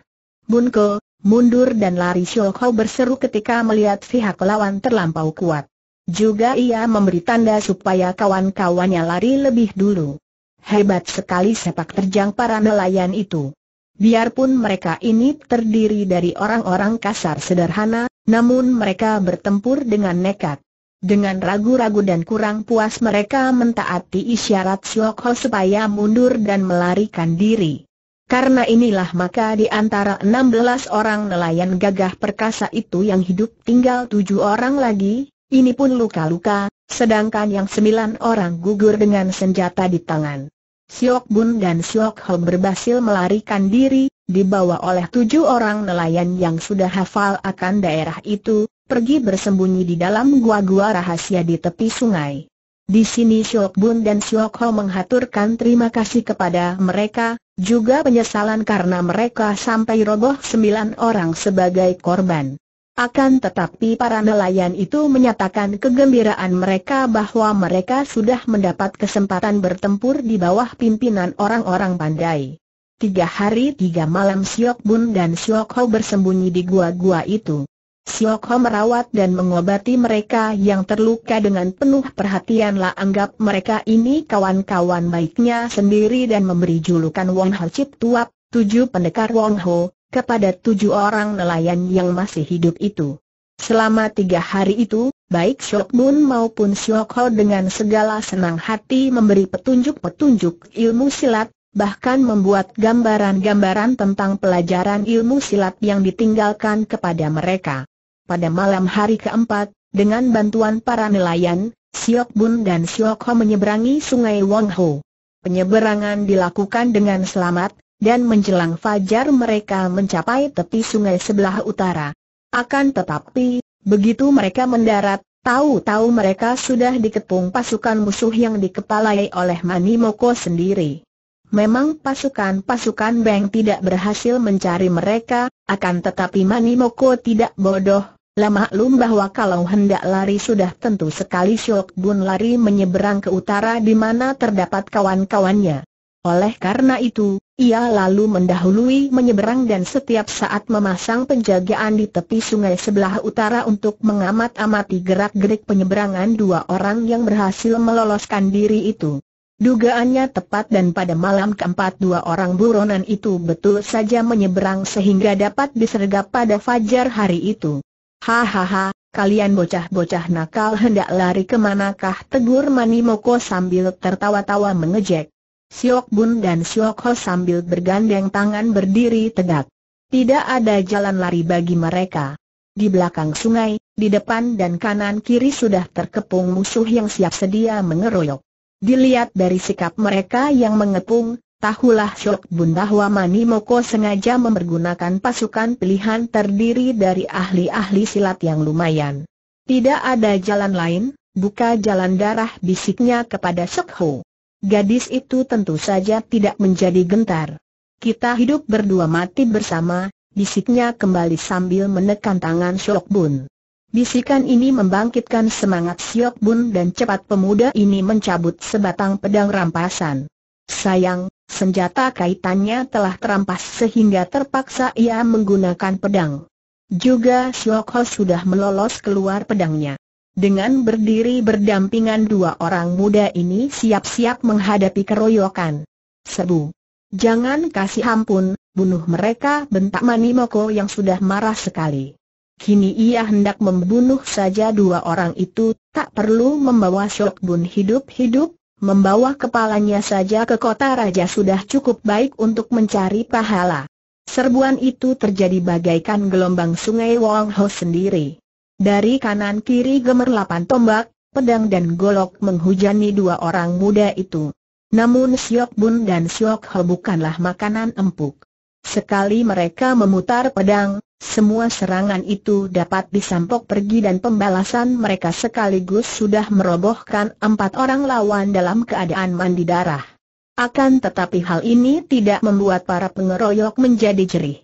Bunko, mundur dan lari Shoko berseru ketika melihat pihak lawan terlampau kuat. Juga ia memberi tanda supaya kawan-kawannya lari lebih dulu. Hebat sekali sepak terjang para nelayan itu. Biarpun mereka ini terdiri dari orang-orang kasar sederhana, namun mereka bertempur dengan nekat. Dengan ragu-ragu dan kurang puas mereka mentaati isyarat Siokho supaya mundur dan melarikan diri. Karena inilah maka di antara 16 orang nelayan gagah perkasa itu yang hidup tinggal tujuh orang lagi, ini pun luka-luka, sedangkan yang sembilan orang gugur dengan senjata di tangan. Siok Bun dan Siok Ho berhasil melarikan diri, dibawa oleh tujuh orang nelayan yang sudah hafal akan daerah itu, pergi bersembunyi di dalam gua-gua rahasia di tepi sungai. Di sini Siok Bun dan Siok Ho menghaturkan terima kasih kepada mereka, juga penyesalan karena mereka sampai roboh sembilan orang sebagai korban. Akan tetapi para nelayan itu menyatakan kegembiraan mereka bahwa mereka sudah mendapat kesempatan bertempur di bawah pimpinan orang-orang pandai. Tiga hari tiga malam Siok Bun dan Siok Ho bersembunyi di gua-gua itu. Siok merawat dan mengobati mereka yang terluka dengan penuh perhatianlah anggap mereka ini kawan-kawan baiknya sendiri dan memberi julukan Wong Ho Chip Tuap, tujuh pendekar Wong Ho, kepada tujuh orang nelayan yang masih hidup itu. Selama tiga hari itu, baik Siok Mun maupun Siok Ho dengan segala senang hati memberi petunjuk-petunjuk ilmu silat, bahkan membuat gambaran-gambaran tentang pelajaran ilmu silat yang ditinggalkan kepada mereka pada malam hari keempat, dengan bantuan para nelayan, Siok Bun dan Siok Ho menyeberangi sungai Wong Ho. Penyeberangan dilakukan dengan selamat, dan menjelang fajar mereka mencapai tepi sungai sebelah utara. Akan tetapi, begitu mereka mendarat, tahu-tahu mereka sudah dikepung pasukan musuh yang dikepalai oleh Manimoko sendiri. Memang pasukan-pasukan Beng tidak berhasil mencari mereka, akan tetapi Manimoko tidak bodoh, lah maklum bahwa kalau hendak lari sudah tentu sekali Syok Bun lari menyeberang ke utara di mana terdapat kawan-kawannya. Oleh karena itu, ia lalu mendahului menyeberang dan setiap saat memasang penjagaan di tepi sungai sebelah utara untuk mengamat-amati gerak-gerik penyeberangan dua orang yang berhasil meloloskan diri itu. Dugaannya tepat dan pada malam keempat dua orang buronan itu betul saja menyeberang sehingga dapat disergap pada fajar hari itu. Hahaha, kalian bocah-bocah nakal hendak lari kemanakah tegur Moko sambil tertawa-tawa mengejek. Siok Bun dan Siok Ho sambil bergandeng tangan berdiri tegak. Tidak ada jalan lari bagi mereka. Di belakang sungai, di depan dan kanan kiri sudah terkepung musuh yang siap sedia mengeroyok. Dilihat dari sikap mereka yang mengepung, Tahulah Shok Bun bahwa Manimoko sengaja mempergunakan pasukan pilihan terdiri dari ahli-ahli silat yang lumayan. Tidak ada jalan lain, buka jalan darah bisiknya kepada Shok Ho. Gadis itu tentu saja tidak menjadi gentar. Kita hidup berdua mati bersama, bisiknya kembali sambil menekan tangan Shok Bun. Bisikan ini membangkitkan semangat Shok Bun dan cepat pemuda ini mencabut sebatang pedang rampasan. Sayang, senjata kaitannya telah terampas sehingga terpaksa ia menggunakan pedang. Juga Siokho sudah melolos keluar pedangnya. Dengan berdiri berdampingan dua orang muda ini siap-siap menghadapi keroyokan. Sebu. Jangan kasih ampun, bunuh mereka bentak Manimoko yang sudah marah sekali. Kini ia hendak membunuh saja dua orang itu, tak perlu membawa Syok hidup-hidup, Membawa kepalanya saja ke kota raja sudah cukup baik untuk mencari pahala. Serbuan itu terjadi bagaikan gelombang sungai Wong Ho sendiri. Dari kanan kiri gemerlapan tombak, pedang dan golok menghujani dua orang muda itu. Namun Siok Bun dan Siok Ho bukanlah makanan empuk. Sekali mereka memutar pedang, semua serangan itu dapat disampok pergi dan pembalasan mereka sekaligus sudah merobohkan empat orang lawan dalam keadaan mandi darah. Akan tetapi hal ini tidak membuat para pengeroyok menjadi jerih.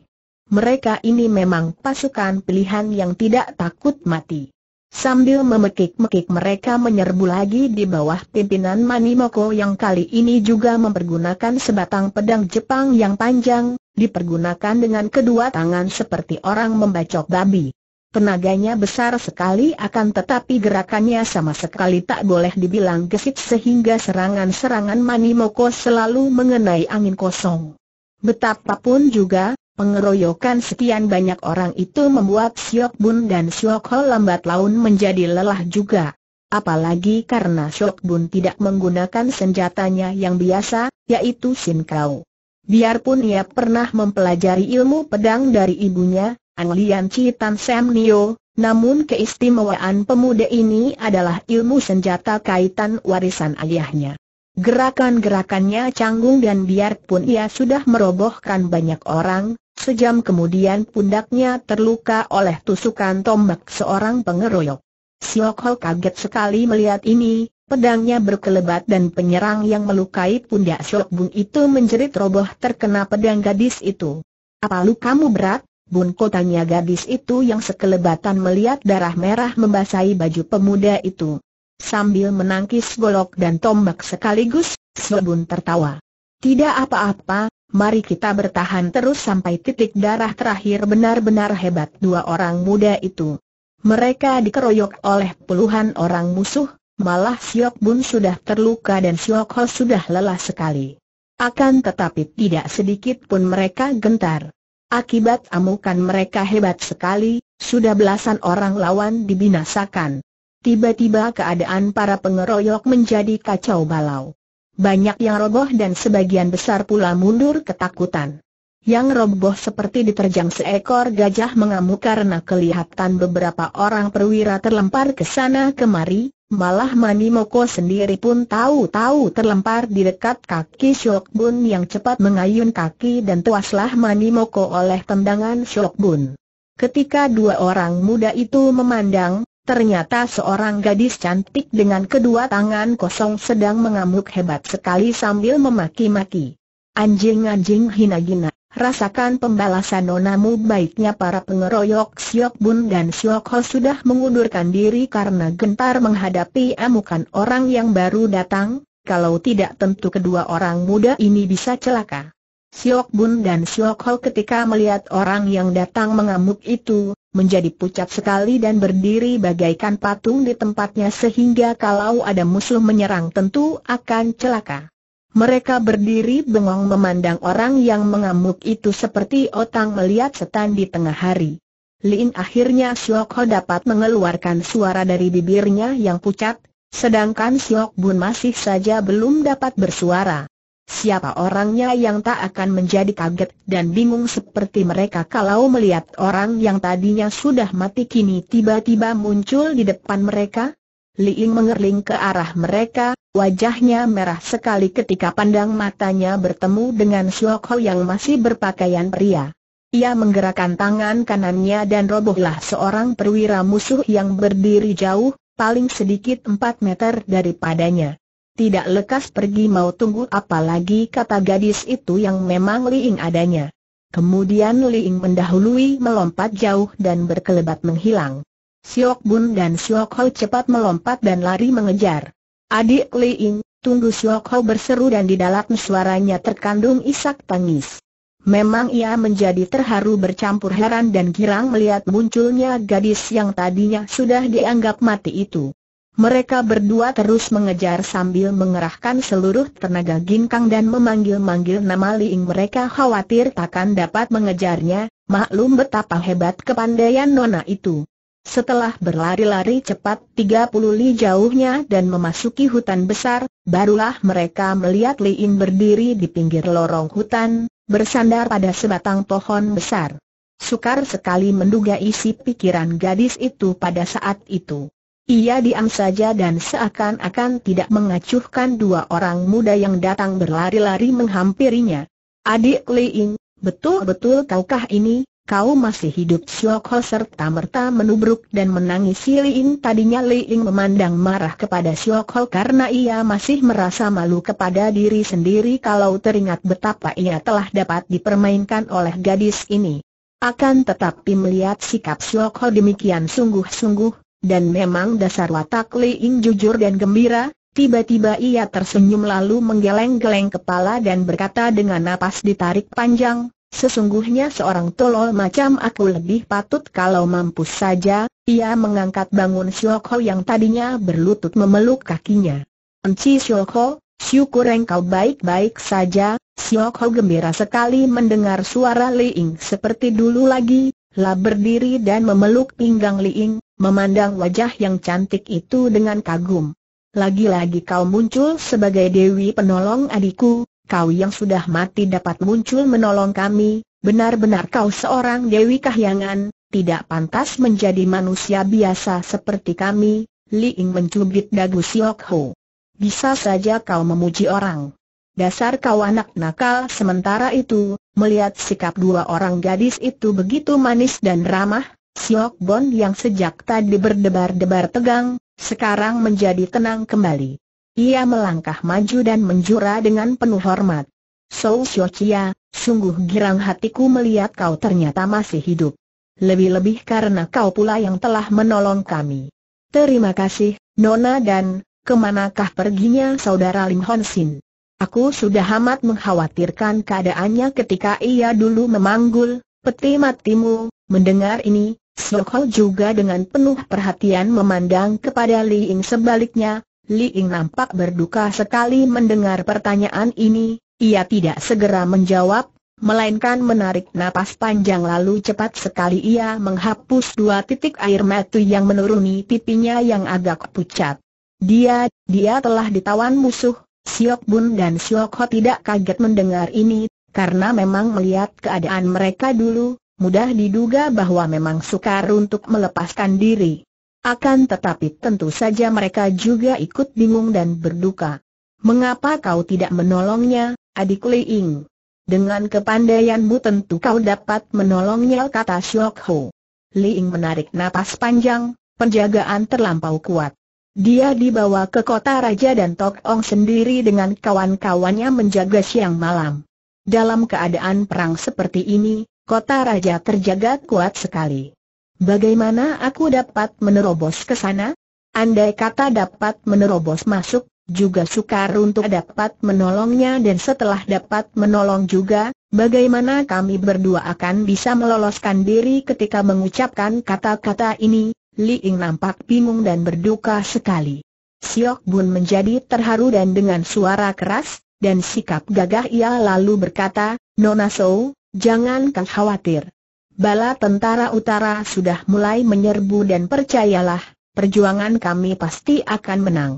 Mereka ini memang pasukan pilihan yang tidak takut mati. Sambil memekik-mekik mereka menyerbu lagi di bawah pimpinan Manimoko yang kali ini juga mempergunakan sebatang pedang Jepang yang panjang, dipergunakan dengan kedua tangan seperti orang membacok babi. Tenaganya besar sekali akan tetapi gerakannya sama sekali tak boleh dibilang gesit sehingga serangan-serangan Manimoko selalu mengenai angin kosong. Betapapun juga, Pengeroyokan sekian banyak orang itu membuat Siok Bun dan Siok Ho lambat laun menjadi lelah juga. Apalagi karena Siok Bun tidak menggunakan senjatanya yang biasa, yaitu Sin Kau. Biarpun ia pernah mempelajari ilmu pedang dari ibunya, Ang Lian Chi Tan Sam Nio, namun keistimewaan pemuda ini adalah ilmu senjata kaitan warisan ayahnya. Gerakan-gerakannya canggung dan biarpun ia sudah merobohkan banyak orang, Sejam kemudian pundaknya terluka oleh tusukan tombak seorang pengeroyok. Siok Ho kaget sekali melihat ini, pedangnya berkelebat dan penyerang yang melukai pundak Siok Bun itu menjerit roboh terkena pedang gadis itu. Apa kamu berat? Bun Ko gadis itu yang sekelebatan melihat darah merah membasahi baju pemuda itu. Sambil menangkis golok dan tombak sekaligus, Siok Bun tertawa. Tidak apa-apa, mari kita bertahan terus sampai titik darah terakhir benar-benar hebat dua orang muda itu. Mereka dikeroyok oleh puluhan orang musuh, malah Siok Bun sudah terluka dan Siok Ho sudah lelah sekali. Akan tetapi tidak sedikit pun mereka gentar. Akibat amukan mereka hebat sekali, sudah belasan orang lawan dibinasakan. Tiba-tiba keadaan para pengeroyok menjadi kacau balau banyak yang roboh dan sebagian besar pula mundur ketakutan. Yang roboh seperti diterjang seekor gajah mengamuk karena kelihatan beberapa orang perwira terlempar ke sana kemari, malah Manimoko sendiri pun tahu-tahu terlempar di dekat kaki Syok yang cepat mengayun kaki dan tuaslah Manimoko oleh tendangan Syok Ketika dua orang muda itu memandang, Ternyata seorang gadis cantik dengan kedua tangan kosong sedang mengamuk hebat sekali sambil memaki-maki. Anjing-anjing hina-gina, rasakan pembalasan nonamu baiknya para pengeroyok Siok Bun dan Siok Ho sudah mengundurkan diri karena gentar menghadapi amukan orang yang baru datang, kalau tidak tentu kedua orang muda ini bisa celaka. Siok Bun dan Siok Ho ketika melihat orang yang datang mengamuk itu, menjadi pucat sekali dan berdiri bagaikan patung di tempatnya sehingga kalau ada musuh menyerang tentu akan celaka. Mereka berdiri bengong memandang orang yang mengamuk itu seperti otang melihat setan di tengah hari. Lin akhirnya Siok Ho dapat mengeluarkan suara dari bibirnya yang pucat, sedangkan Siok Bun masih saja belum dapat bersuara. Siapa orangnya yang tak akan menjadi kaget dan bingung seperti mereka kalau melihat orang yang tadinya sudah mati kini tiba-tiba muncul di depan mereka? Li Ying mengerling ke arah mereka, wajahnya merah sekali ketika pandang matanya bertemu dengan Suok Ho yang masih berpakaian pria. Ia menggerakkan tangan kanannya dan robohlah seorang perwira musuh yang berdiri jauh, paling sedikit 4 meter daripadanya tidak lekas pergi mau tunggu apalagi kata gadis itu yang memang Liing adanya. Kemudian Liing mendahului melompat jauh dan berkelebat menghilang. Siok Bun dan Siok Ho cepat melompat dan lari mengejar. Adik Liing, tunggu Siok Ho berseru dan di dalam suaranya terkandung isak tangis. Memang ia menjadi terharu bercampur heran dan girang melihat munculnya gadis yang tadinya sudah dianggap mati itu. Mereka berdua terus mengejar sambil mengerahkan seluruh tenaga ginkang dan memanggil-manggil nama Liing mereka khawatir takkan dapat mengejarnya, maklum betapa hebat kepandaian Nona itu. Setelah berlari-lari cepat 30 li jauhnya dan memasuki hutan besar, barulah mereka melihat Liing berdiri di pinggir lorong hutan, bersandar pada sebatang pohon besar. Sukar sekali menduga isi pikiran gadis itu pada saat itu. Ia diam saja dan seakan-akan tidak mengacuhkan dua orang muda yang datang berlari-lari menghampirinya. Adik Liing, betul-betul kaukah ini? Kau masih hidup Siok Ho serta merta menubruk dan menangis si Liing tadinya Liing memandang marah kepada Siok Ho karena ia masih merasa malu kepada diri sendiri kalau teringat betapa ia telah dapat dipermainkan oleh gadis ini. Akan tetapi melihat sikap Siok Ho demikian sungguh-sungguh, dan memang dasar watak Li Ying jujur dan gembira, tiba-tiba ia tersenyum lalu menggeleng-geleng kepala dan berkata dengan napas ditarik panjang, Sesungguhnya seorang tolol macam aku lebih patut kalau mampus saja, ia mengangkat bangun Sioko yang tadinya berlutut memeluk kakinya. Enci Sioko, syukur engkau baik-baik saja, Sioko gembira sekali mendengar suara Ying seperti dulu lagi, La berdiri dan memeluk pinggang Liing, memandang wajah yang cantik itu dengan kagum. Lagi-lagi kau muncul sebagai Dewi penolong adikku, kau yang sudah mati dapat muncul menolong kami, benar-benar kau seorang Dewi Kahyangan, tidak pantas menjadi manusia biasa seperti kami, Li Ying mencubit dagu Siok Ho. Bisa saja kau memuji orang. Dasar kau anak nakal sementara itu, Melihat sikap dua orang gadis itu begitu manis dan ramah, Siok Bon yang sejak tadi berdebar-debar tegang, sekarang menjadi tenang kembali. Ia melangkah maju dan menjura dengan penuh hormat. Sou Sio sungguh girang hatiku melihat kau ternyata masih hidup. Lebih-lebih karena kau pula yang telah menolong kami. Terima kasih, Nona dan, kemanakah perginya saudara Lim Hon Sin? Aku sudah amat mengkhawatirkan keadaannya ketika ia dulu memanggul, peti matimu, mendengar ini, Sokho juga dengan penuh perhatian memandang kepada Li Ying sebaliknya, Li Ying nampak berduka sekali mendengar pertanyaan ini, ia tidak segera menjawab, melainkan menarik napas panjang lalu cepat sekali ia menghapus dua titik air mata yang menuruni pipinya yang agak pucat. Dia, dia telah ditawan musuh, Siok Bun dan Siok Ho tidak kaget mendengar ini, karena memang melihat keadaan mereka dulu, mudah diduga bahwa memang sukar untuk melepaskan diri. Akan tetapi tentu saja mereka juga ikut bingung dan berduka. Mengapa kau tidak menolongnya, adik Li Ying? Dengan kepandaianmu tentu kau dapat menolongnya kata Siok Ho. Li Ying menarik napas panjang, penjagaan terlampau kuat. Dia dibawa ke kota raja dan Tok Ong sendiri dengan kawan-kawannya menjaga siang malam. Dalam keadaan perang seperti ini, kota raja terjaga kuat sekali. Bagaimana aku dapat menerobos ke sana? Andai kata dapat menerobos masuk, juga sukar untuk dapat menolongnya dan setelah dapat menolong juga, bagaimana kami berdua akan bisa meloloskan diri ketika mengucapkan kata-kata ini, Li Ying nampak bingung dan berduka sekali. Siok Bun menjadi terharu dan dengan suara keras, dan sikap gagah ia lalu berkata, Nona Sou, jangan kau khawatir. Bala tentara utara sudah mulai menyerbu dan percayalah, perjuangan kami pasti akan menang.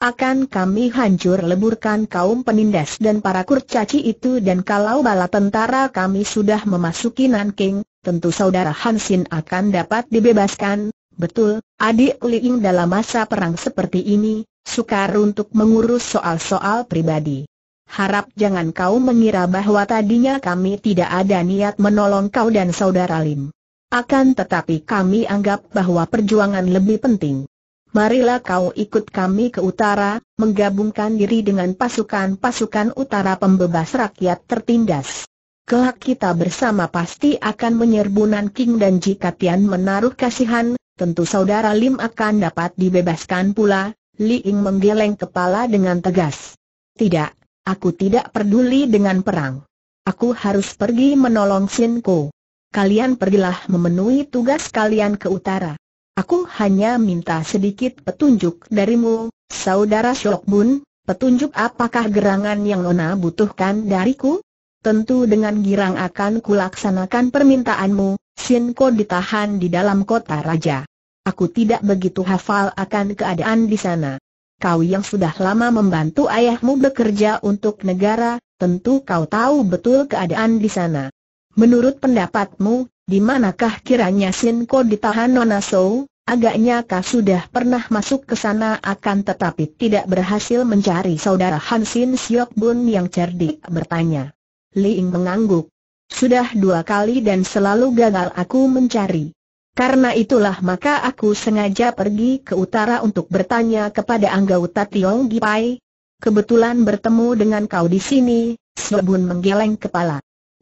Akan kami hancur leburkan kaum penindas dan para kurcaci itu dan kalau bala tentara kami sudah memasuki Nanking, tentu saudara Hansin akan dapat dibebaskan, Betul, adik Liing dalam masa perang seperti ini, sukar untuk mengurus soal-soal pribadi. Harap jangan kau mengira bahwa tadinya kami tidak ada niat menolong kau dan saudara Lim. Akan tetapi kami anggap bahwa perjuangan lebih penting. Marilah kau ikut kami ke utara, menggabungkan diri dengan pasukan-pasukan utara pembebas rakyat tertindas. Kelak kita bersama pasti akan menyerbu Nanking dan jika Tian menaruh kasihan, tentu saudara Lim akan dapat dibebaskan pula, Li Ying menggeleng kepala dengan tegas. Tidak, aku tidak peduli dengan perang. Aku harus pergi menolong Sin Ko. Kalian pergilah memenuhi tugas kalian ke utara. Aku hanya minta sedikit petunjuk darimu, saudara Shok Bun, petunjuk apakah gerangan yang Nona butuhkan dariku? tentu dengan girang akan kulaksanakan permintaanmu, Sinko ditahan di dalam kota raja. Aku tidak begitu hafal akan keadaan di sana. Kau yang sudah lama membantu ayahmu bekerja untuk negara, tentu kau tahu betul keadaan di sana. Menurut pendapatmu, di manakah kiranya Sinko ditahan Nona Agaknya kau sudah pernah masuk ke sana akan tetapi tidak berhasil mencari saudara Hansin Siok Bun yang cerdik bertanya. Li Ying mengangguk. Sudah dua kali dan selalu gagal aku mencari. Karena itulah maka aku sengaja pergi ke utara untuk bertanya kepada anggota Tiong Gipai. Kebetulan bertemu dengan kau di sini, Sobun menggeleng kepala.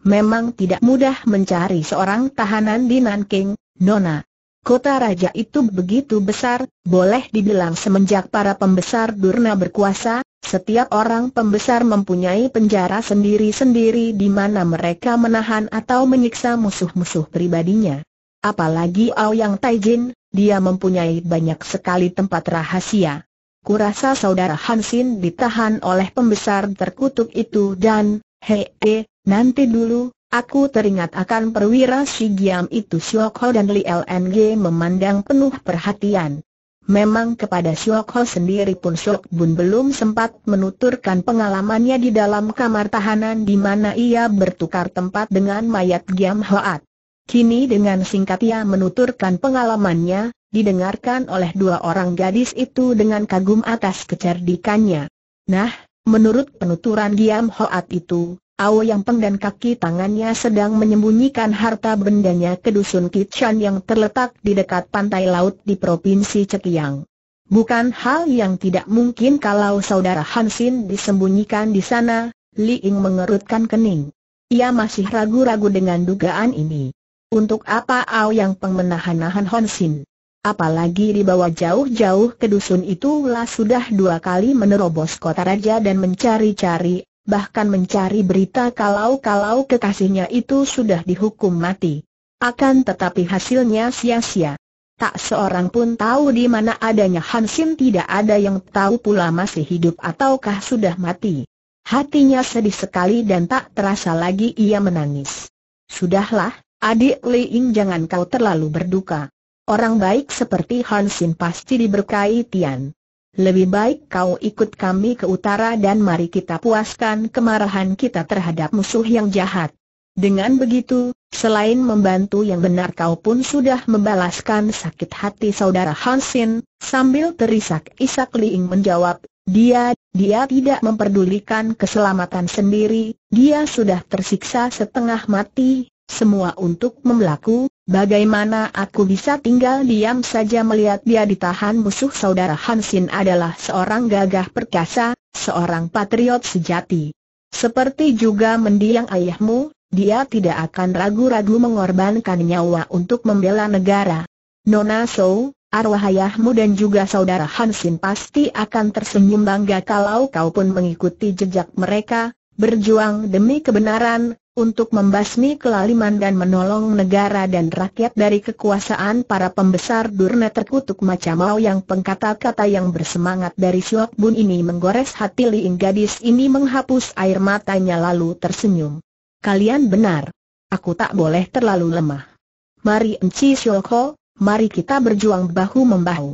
Memang tidak mudah mencari seorang tahanan di Nanking, Nona. Kota raja itu begitu besar, boleh dibilang semenjak para pembesar Durna berkuasa, setiap orang pembesar mempunyai penjara sendiri-sendiri di mana mereka menahan atau menyiksa musuh-musuh pribadinya. Apalagi Aoyang Taijin, dia mempunyai banyak sekali tempat rahasia. Kurasa saudara Hansin ditahan oleh pembesar terkutuk itu dan, hee, eh, nanti dulu, Aku teringat akan perwira Shigiam itu Siokho dan Li LNG memandang penuh perhatian. Memang kepada Siokho sendiri pun Siok Bun belum sempat menuturkan pengalamannya di dalam kamar tahanan di mana ia bertukar tempat dengan mayat Giam Hoat. Kini dengan singkat ia menuturkan pengalamannya, didengarkan oleh dua orang gadis itu dengan kagum atas kecerdikannya. Nah, menurut penuturan Giam Hoat itu, yang Peng dan kaki tangannya sedang menyembunyikan harta bendanya ke dusun Kitchan yang terletak di dekat pantai laut di Provinsi Cekiang. Bukan hal yang tidak mungkin kalau saudara Hansin disembunyikan di sana, Li Ying mengerutkan kening. Ia masih ragu-ragu dengan dugaan ini. Untuk apa yang Peng menahan-nahan Hansin? Apalagi dibawa jauh-jauh ke dusun itulah sudah dua kali menerobos kota raja dan mencari-cari bahkan mencari berita kalau-kalau kekasihnya itu sudah dihukum mati. Akan tetapi hasilnya sia-sia. Tak seorang pun tahu di mana adanya Hansin tidak ada yang tahu pula masih hidup ataukah sudah mati. Hatinya sedih sekali dan tak terasa lagi ia menangis. Sudahlah, adik Ying jangan kau terlalu berduka. Orang baik seperti Hansin pasti diberkahi Tian. Lebih baik kau ikut kami ke utara dan mari kita puaskan kemarahan kita terhadap musuh yang jahat. Dengan begitu, selain membantu yang benar kau pun sudah membalaskan sakit hati saudara Hansin, sambil terisak-isak Liing menjawab, dia, dia tidak memperdulikan keselamatan sendiri, dia sudah tersiksa setengah mati, semua untuk memelaku. bagaimana aku bisa tinggal diam saja melihat dia ditahan musuh saudara Hansin adalah seorang gagah perkasa, seorang patriot sejati. Seperti juga mendiang ayahmu, dia tidak akan ragu-ragu mengorbankan nyawa untuk membela negara. Nona Sou, arwah ayahmu dan juga saudara Hansin pasti akan tersenyum bangga kalau kau pun mengikuti jejak mereka, berjuang demi kebenaran, untuk membasmi kelaliman dan menolong negara dan rakyat dari kekuasaan para pembesar durna terkutuk macam mau yang pengkata-kata yang bersemangat dari Siok Bun ini menggores hati Liing gadis ini menghapus air matanya lalu tersenyum. Kalian benar. Aku tak boleh terlalu lemah. Mari Enci Siolko, mari kita berjuang bahu-membahu.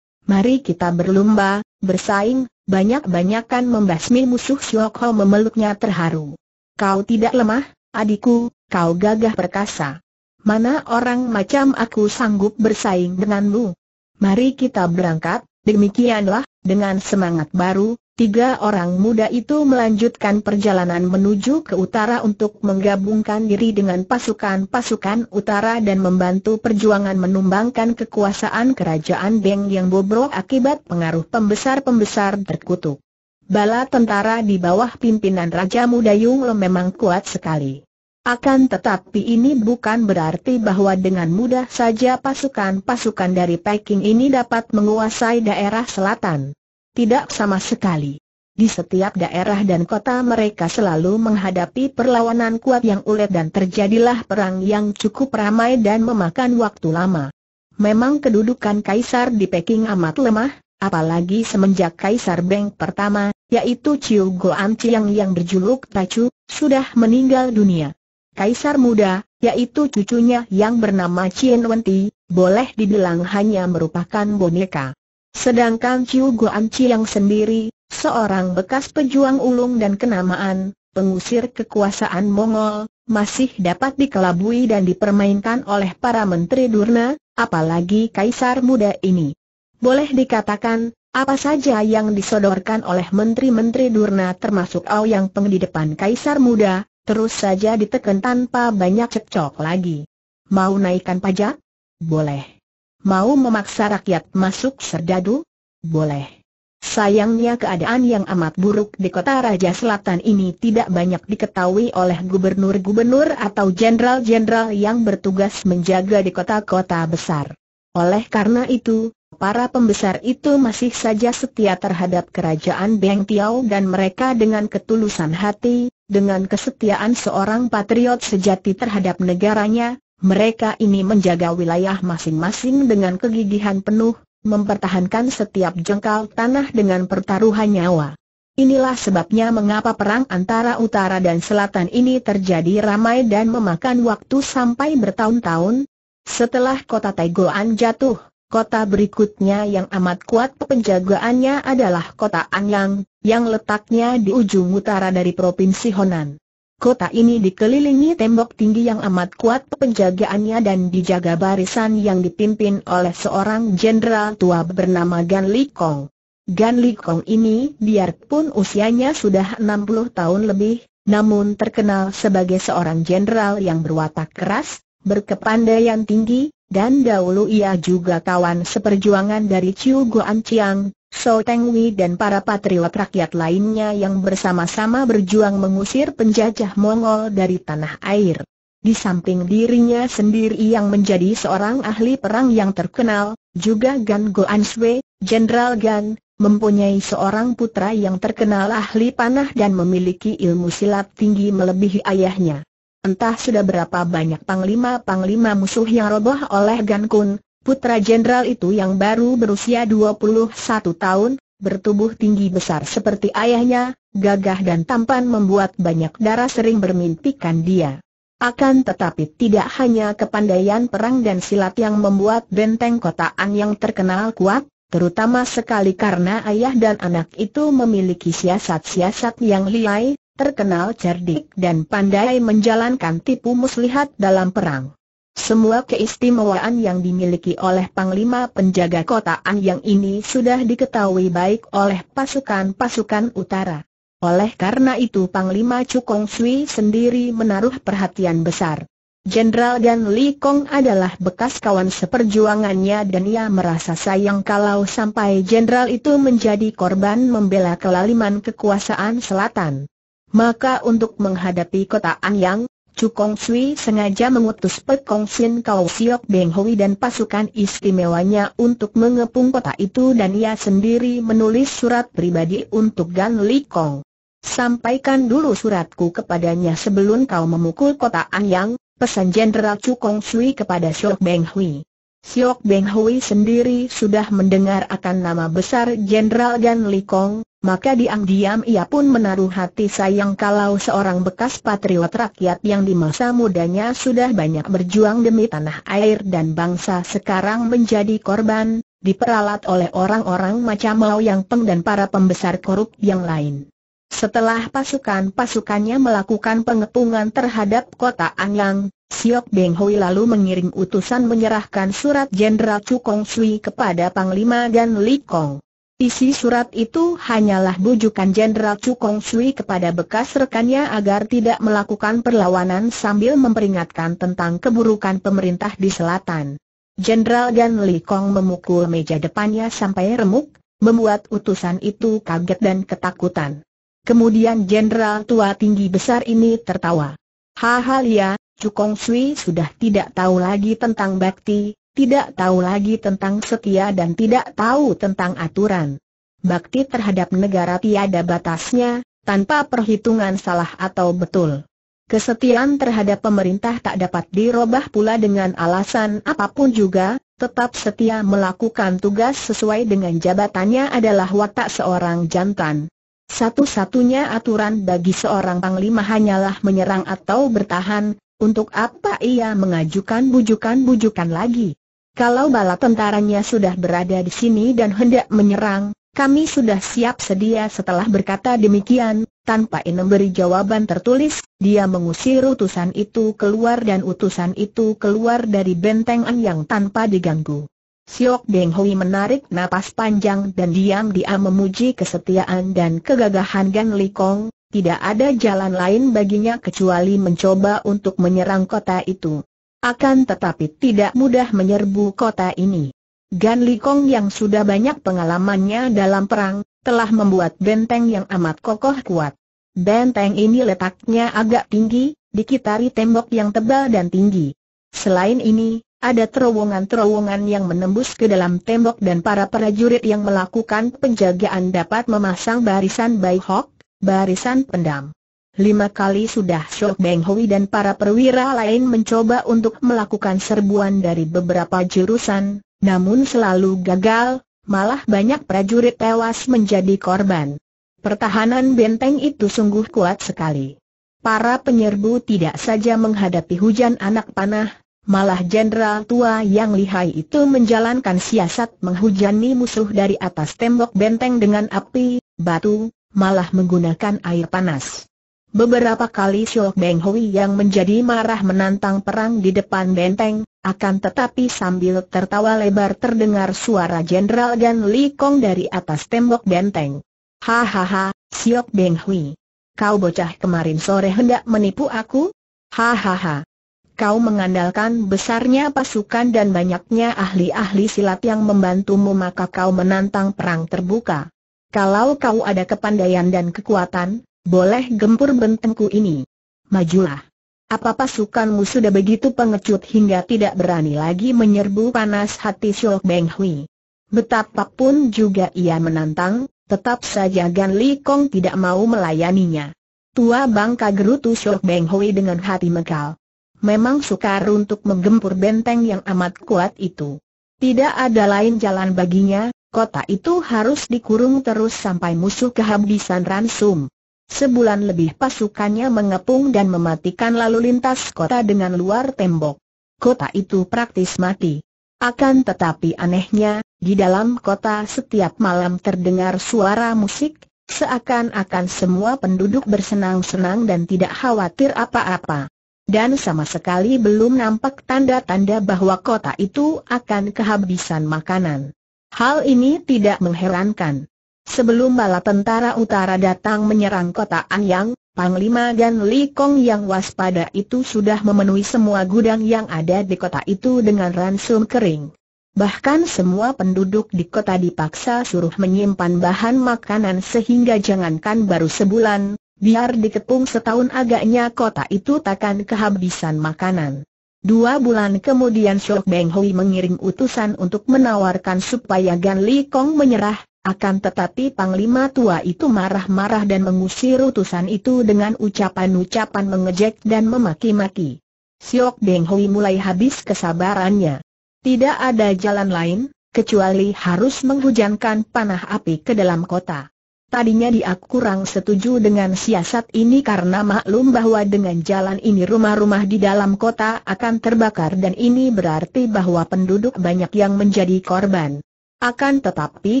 Mari kita berlumba, bersaing, banyak-banyakan membasmi musuh Siok memeluknya terharu. Kau tidak lemah, Adikku, kau gagah perkasa. Mana orang macam aku sanggup bersaing denganmu? Mari kita berangkat, demikianlah, dengan semangat baru, tiga orang muda itu melanjutkan perjalanan menuju ke utara untuk menggabungkan diri dengan pasukan-pasukan utara dan membantu perjuangan menumbangkan kekuasaan kerajaan Beng yang bobrok akibat pengaruh pembesar-pembesar terkutuk. Bala tentara di bawah pimpinan Raja Muda Yung Lo memang kuat sekali. Akan tetapi ini bukan berarti bahwa dengan mudah saja pasukan-pasukan dari Peking ini dapat menguasai daerah selatan. Tidak sama sekali. Di setiap daerah dan kota mereka selalu menghadapi perlawanan kuat yang ulet dan terjadilah perang yang cukup ramai dan memakan waktu lama. Memang kedudukan kaisar di Peking amat lemah, apalagi semenjak kaisar Beng pertama, yaitu Chiu Goan Chiang yang berjuluk Tachu, sudah meninggal dunia. Kaisar muda, yaitu cucunya yang bernama Chien Wenti, boleh dibilang hanya merupakan boneka. Sedangkan Chiu Guan yang sendiri, seorang bekas pejuang ulung dan kenamaan, pengusir kekuasaan Mongol, masih dapat dikelabui dan dipermainkan oleh para menteri durna, apalagi kaisar muda ini. Boleh dikatakan, apa saja yang disodorkan oleh menteri-menteri durna termasuk Ao Yang Peng depan kaisar muda, terus saja ditekan tanpa banyak cekcok lagi. Mau naikkan pajak? Boleh. Mau memaksa rakyat masuk serdadu? Boleh. Sayangnya keadaan yang amat buruk di kota Raja Selatan ini tidak banyak diketahui oleh gubernur-gubernur atau jenderal-jenderal yang bertugas menjaga di kota-kota besar. Oleh karena itu, para pembesar itu masih saja setia terhadap kerajaan Beng Tiao dan mereka dengan ketulusan hati, dengan kesetiaan seorang patriot sejati terhadap negaranya, mereka ini menjaga wilayah masing-masing dengan kegigihan penuh, mempertahankan setiap jengkal tanah dengan pertaruhan nyawa. Inilah sebabnya mengapa perang antara utara dan selatan ini terjadi ramai dan memakan waktu sampai bertahun-tahun. Setelah kota Taigoan jatuh, Kota berikutnya yang amat kuat penjagaannya adalah kota Anyang, yang letaknya di ujung utara dari Provinsi Honan. Kota ini dikelilingi tembok tinggi yang amat kuat penjagaannya dan dijaga barisan yang dipimpin oleh seorang jenderal tua bernama Gan Li Kong. Gan Li Kong ini biarpun usianya sudah 60 tahun lebih, namun terkenal sebagai seorang jenderal yang berwatak keras, berkepandaian tinggi, dan dahulu ia juga kawan seperjuangan dari Chiu Guan Chiang, So Teng Wei dan para patriot rakyat lainnya yang bersama-sama berjuang mengusir penjajah Mongol dari tanah air. Di samping dirinya sendiri yang menjadi seorang ahli perang yang terkenal, juga Gan Guan Sui, Jenderal Gan, mempunyai seorang putra yang terkenal ahli panah dan memiliki ilmu silat tinggi melebihi ayahnya. Entah sudah berapa banyak panglima-panglima musuh yang roboh oleh Gan Kun, putra jenderal itu yang baru berusia 21 tahun, bertubuh tinggi besar seperti ayahnya, gagah dan tampan membuat banyak darah sering bermimpikan dia. Akan tetapi tidak hanya kepandaian perang dan silat yang membuat benteng kota An yang terkenal kuat, terutama sekali karena ayah dan anak itu memiliki siasat-siasat yang liai, terkenal cerdik dan pandai menjalankan tipu muslihat dalam perang. Semua keistimewaan yang dimiliki oleh Panglima Penjaga Kota yang ini sudah diketahui baik oleh pasukan-pasukan utara. Oleh karena itu Panglima Cukong Sui sendiri menaruh perhatian besar. Jenderal Gan Li Kong adalah bekas kawan seperjuangannya dan ia merasa sayang kalau sampai jenderal itu menjadi korban membela kelaliman kekuasaan selatan. Maka untuk menghadapi kota Anyang, Chu Kong Sui sengaja mengutus Pek Kong Sin Kau Siok Beng Hui dan pasukan istimewanya untuk mengepung kota itu dan ia sendiri menulis surat pribadi untuk Gan Li Kong. Sampaikan dulu suratku kepadanya sebelum kau memukul kota Anyang, pesan Jenderal Chu Kong Sui kepada Siok Beng Hui. Siok Beng Hui sendiri sudah mendengar akan nama besar Jenderal Gan Li Kong, maka diam-diam ia pun menaruh hati sayang kalau seorang bekas patriot rakyat yang di masa mudanya sudah banyak berjuang demi tanah air dan bangsa sekarang menjadi korban, diperalat oleh orang-orang macam Mao Yang Peng dan para pembesar korup yang lain. Setelah pasukan-pasukannya melakukan pengepungan terhadap kota Anyang, Siok Beng Hui lalu mengirim utusan menyerahkan surat Jenderal Chu Kong Sui kepada Panglima dan Li Kong. Isi surat itu hanyalah bujukan Jenderal Chu Kong Sui kepada bekas rekannya agar tidak melakukan perlawanan sambil memperingatkan tentang keburukan pemerintah di selatan. Jenderal Gan Li Kong memukul meja depannya sampai remuk, membuat utusan itu kaget dan ketakutan. Kemudian Jenderal tua tinggi besar ini tertawa. Hahal ya, Chu Kong sudah tidak tahu lagi tentang bakti, tidak tahu lagi tentang setia dan tidak tahu tentang aturan. Bakti terhadap negara tiada batasnya, tanpa perhitungan salah atau betul. Kesetiaan terhadap pemerintah tak dapat dirobah pula dengan alasan apapun juga, tetap setia melakukan tugas sesuai dengan jabatannya adalah watak seorang jantan. Satu-satunya aturan bagi seorang panglima hanyalah menyerang atau bertahan, untuk apa ia mengajukan bujukan-bujukan lagi? Kalau bala tentaranya sudah berada di sini dan hendak menyerang, kami sudah siap sedia setelah berkata demikian, tanpa memberi jawaban tertulis, dia mengusir utusan itu keluar dan utusan itu keluar dari bentengan yang tanpa diganggu. Siok Beng Hui menarik napas panjang dan diam-diam memuji kesetiaan dan kegagahan Gan Li Kong, tidak ada jalan lain baginya kecuali mencoba untuk menyerang kota itu. Akan tetapi tidak mudah menyerbu kota ini. Gan Likong yang sudah banyak pengalamannya dalam perang, telah membuat benteng yang amat kokoh kuat. Benteng ini letaknya agak tinggi, dikitari tembok yang tebal dan tinggi. Selain ini, ada terowongan-terowongan yang menembus ke dalam tembok dan para prajurit yang melakukan penjagaan dapat memasang barisan baihok, barisan pendam. Lima kali sudah Shok Beng Hui dan para perwira lain mencoba untuk melakukan serbuan dari beberapa jurusan, namun selalu gagal, malah banyak prajurit tewas menjadi korban. Pertahanan benteng itu sungguh kuat sekali. Para penyerbu tidak saja menghadapi hujan anak panah, malah jenderal tua yang lihai itu menjalankan siasat menghujani musuh dari atas tembok benteng dengan api, batu, malah menggunakan air panas. Beberapa kali Siok Beng Hui yang menjadi marah menantang perang di depan benteng, akan tetapi sambil tertawa lebar terdengar suara Jenderal Gan Li Kong dari atas tembok benteng. Hahaha, Siok Beng Hui. Kau bocah kemarin sore hendak menipu aku? Hahaha. Kau mengandalkan besarnya pasukan dan banyaknya ahli-ahli silat yang membantumu maka kau menantang perang terbuka. Kalau kau ada kepandaian dan kekuatan, boleh gempur bentengku ini. Majulah. Apa pasukanmu sudah begitu pengecut hingga tidak berani lagi menyerbu panas hati Syok Beng Hui? Betapapun juga ia menantang, tetap saja Gan Li Kong tidak mau melayaninya. Tua bangka gerutu Syok Beng Hui dengan hati megal. Memang sukar untuk menggempur benteng yang amat kuat itu. Tidak ada lain jalan baginya, kota itu harus dikurung terus sampai musuh kehabisan ransum. Sebulan lebih pasukannya mengepung dan mematikan lalu lintas kota dengan luar tembok. Kota itu praktis mati. Akan tetapi anehnya, di dalam kota setiap malam terdengar suara musik, seakan-akan semua penduduk bersenang-senang dan tidak khawatir apa-apa. Dan sama sekali belum nampak tanda-tanda bahwa kota itu akan kehabisan makanan. Hal ini tidak mengherankan. Sebelum bala tentara utara datang menyerang kota Anyang, Panglima dan Li Kong yang waspada itu sudah memenuhi semua gudang yang ada di kota itu dengan ransum kering. Bahkan semua penduduk di kota dipaksa suruh menyimpan bahan makanan sehingga jangankan baru sebulan, biar dikepung setahun agaknya kota itu takkan kehabisan makanan. Dua bulan kemudian Shok Beng Hui mengirim utusan untuk menawarkan supaya Gan Li Kong menyerah, akan tetapi Panglima tua itu marah-marah dan mengusir utusan itu dengan ucapan-ucapan mengejek dan memaki-maki. Siok Beng Hui mulai habis kesabarannya. Tidak ada jalan lain, kecuali harus menghujankan panah api ke dalam kota. Tadinya dia kurang setuju dengan siasat ini karena maklum bahwa dengan jalan ini rumah-rumah di dalam kota akan terbakar dan ini berarti bahwa penduduk banyak yang menjadi korban. Akan tetapi,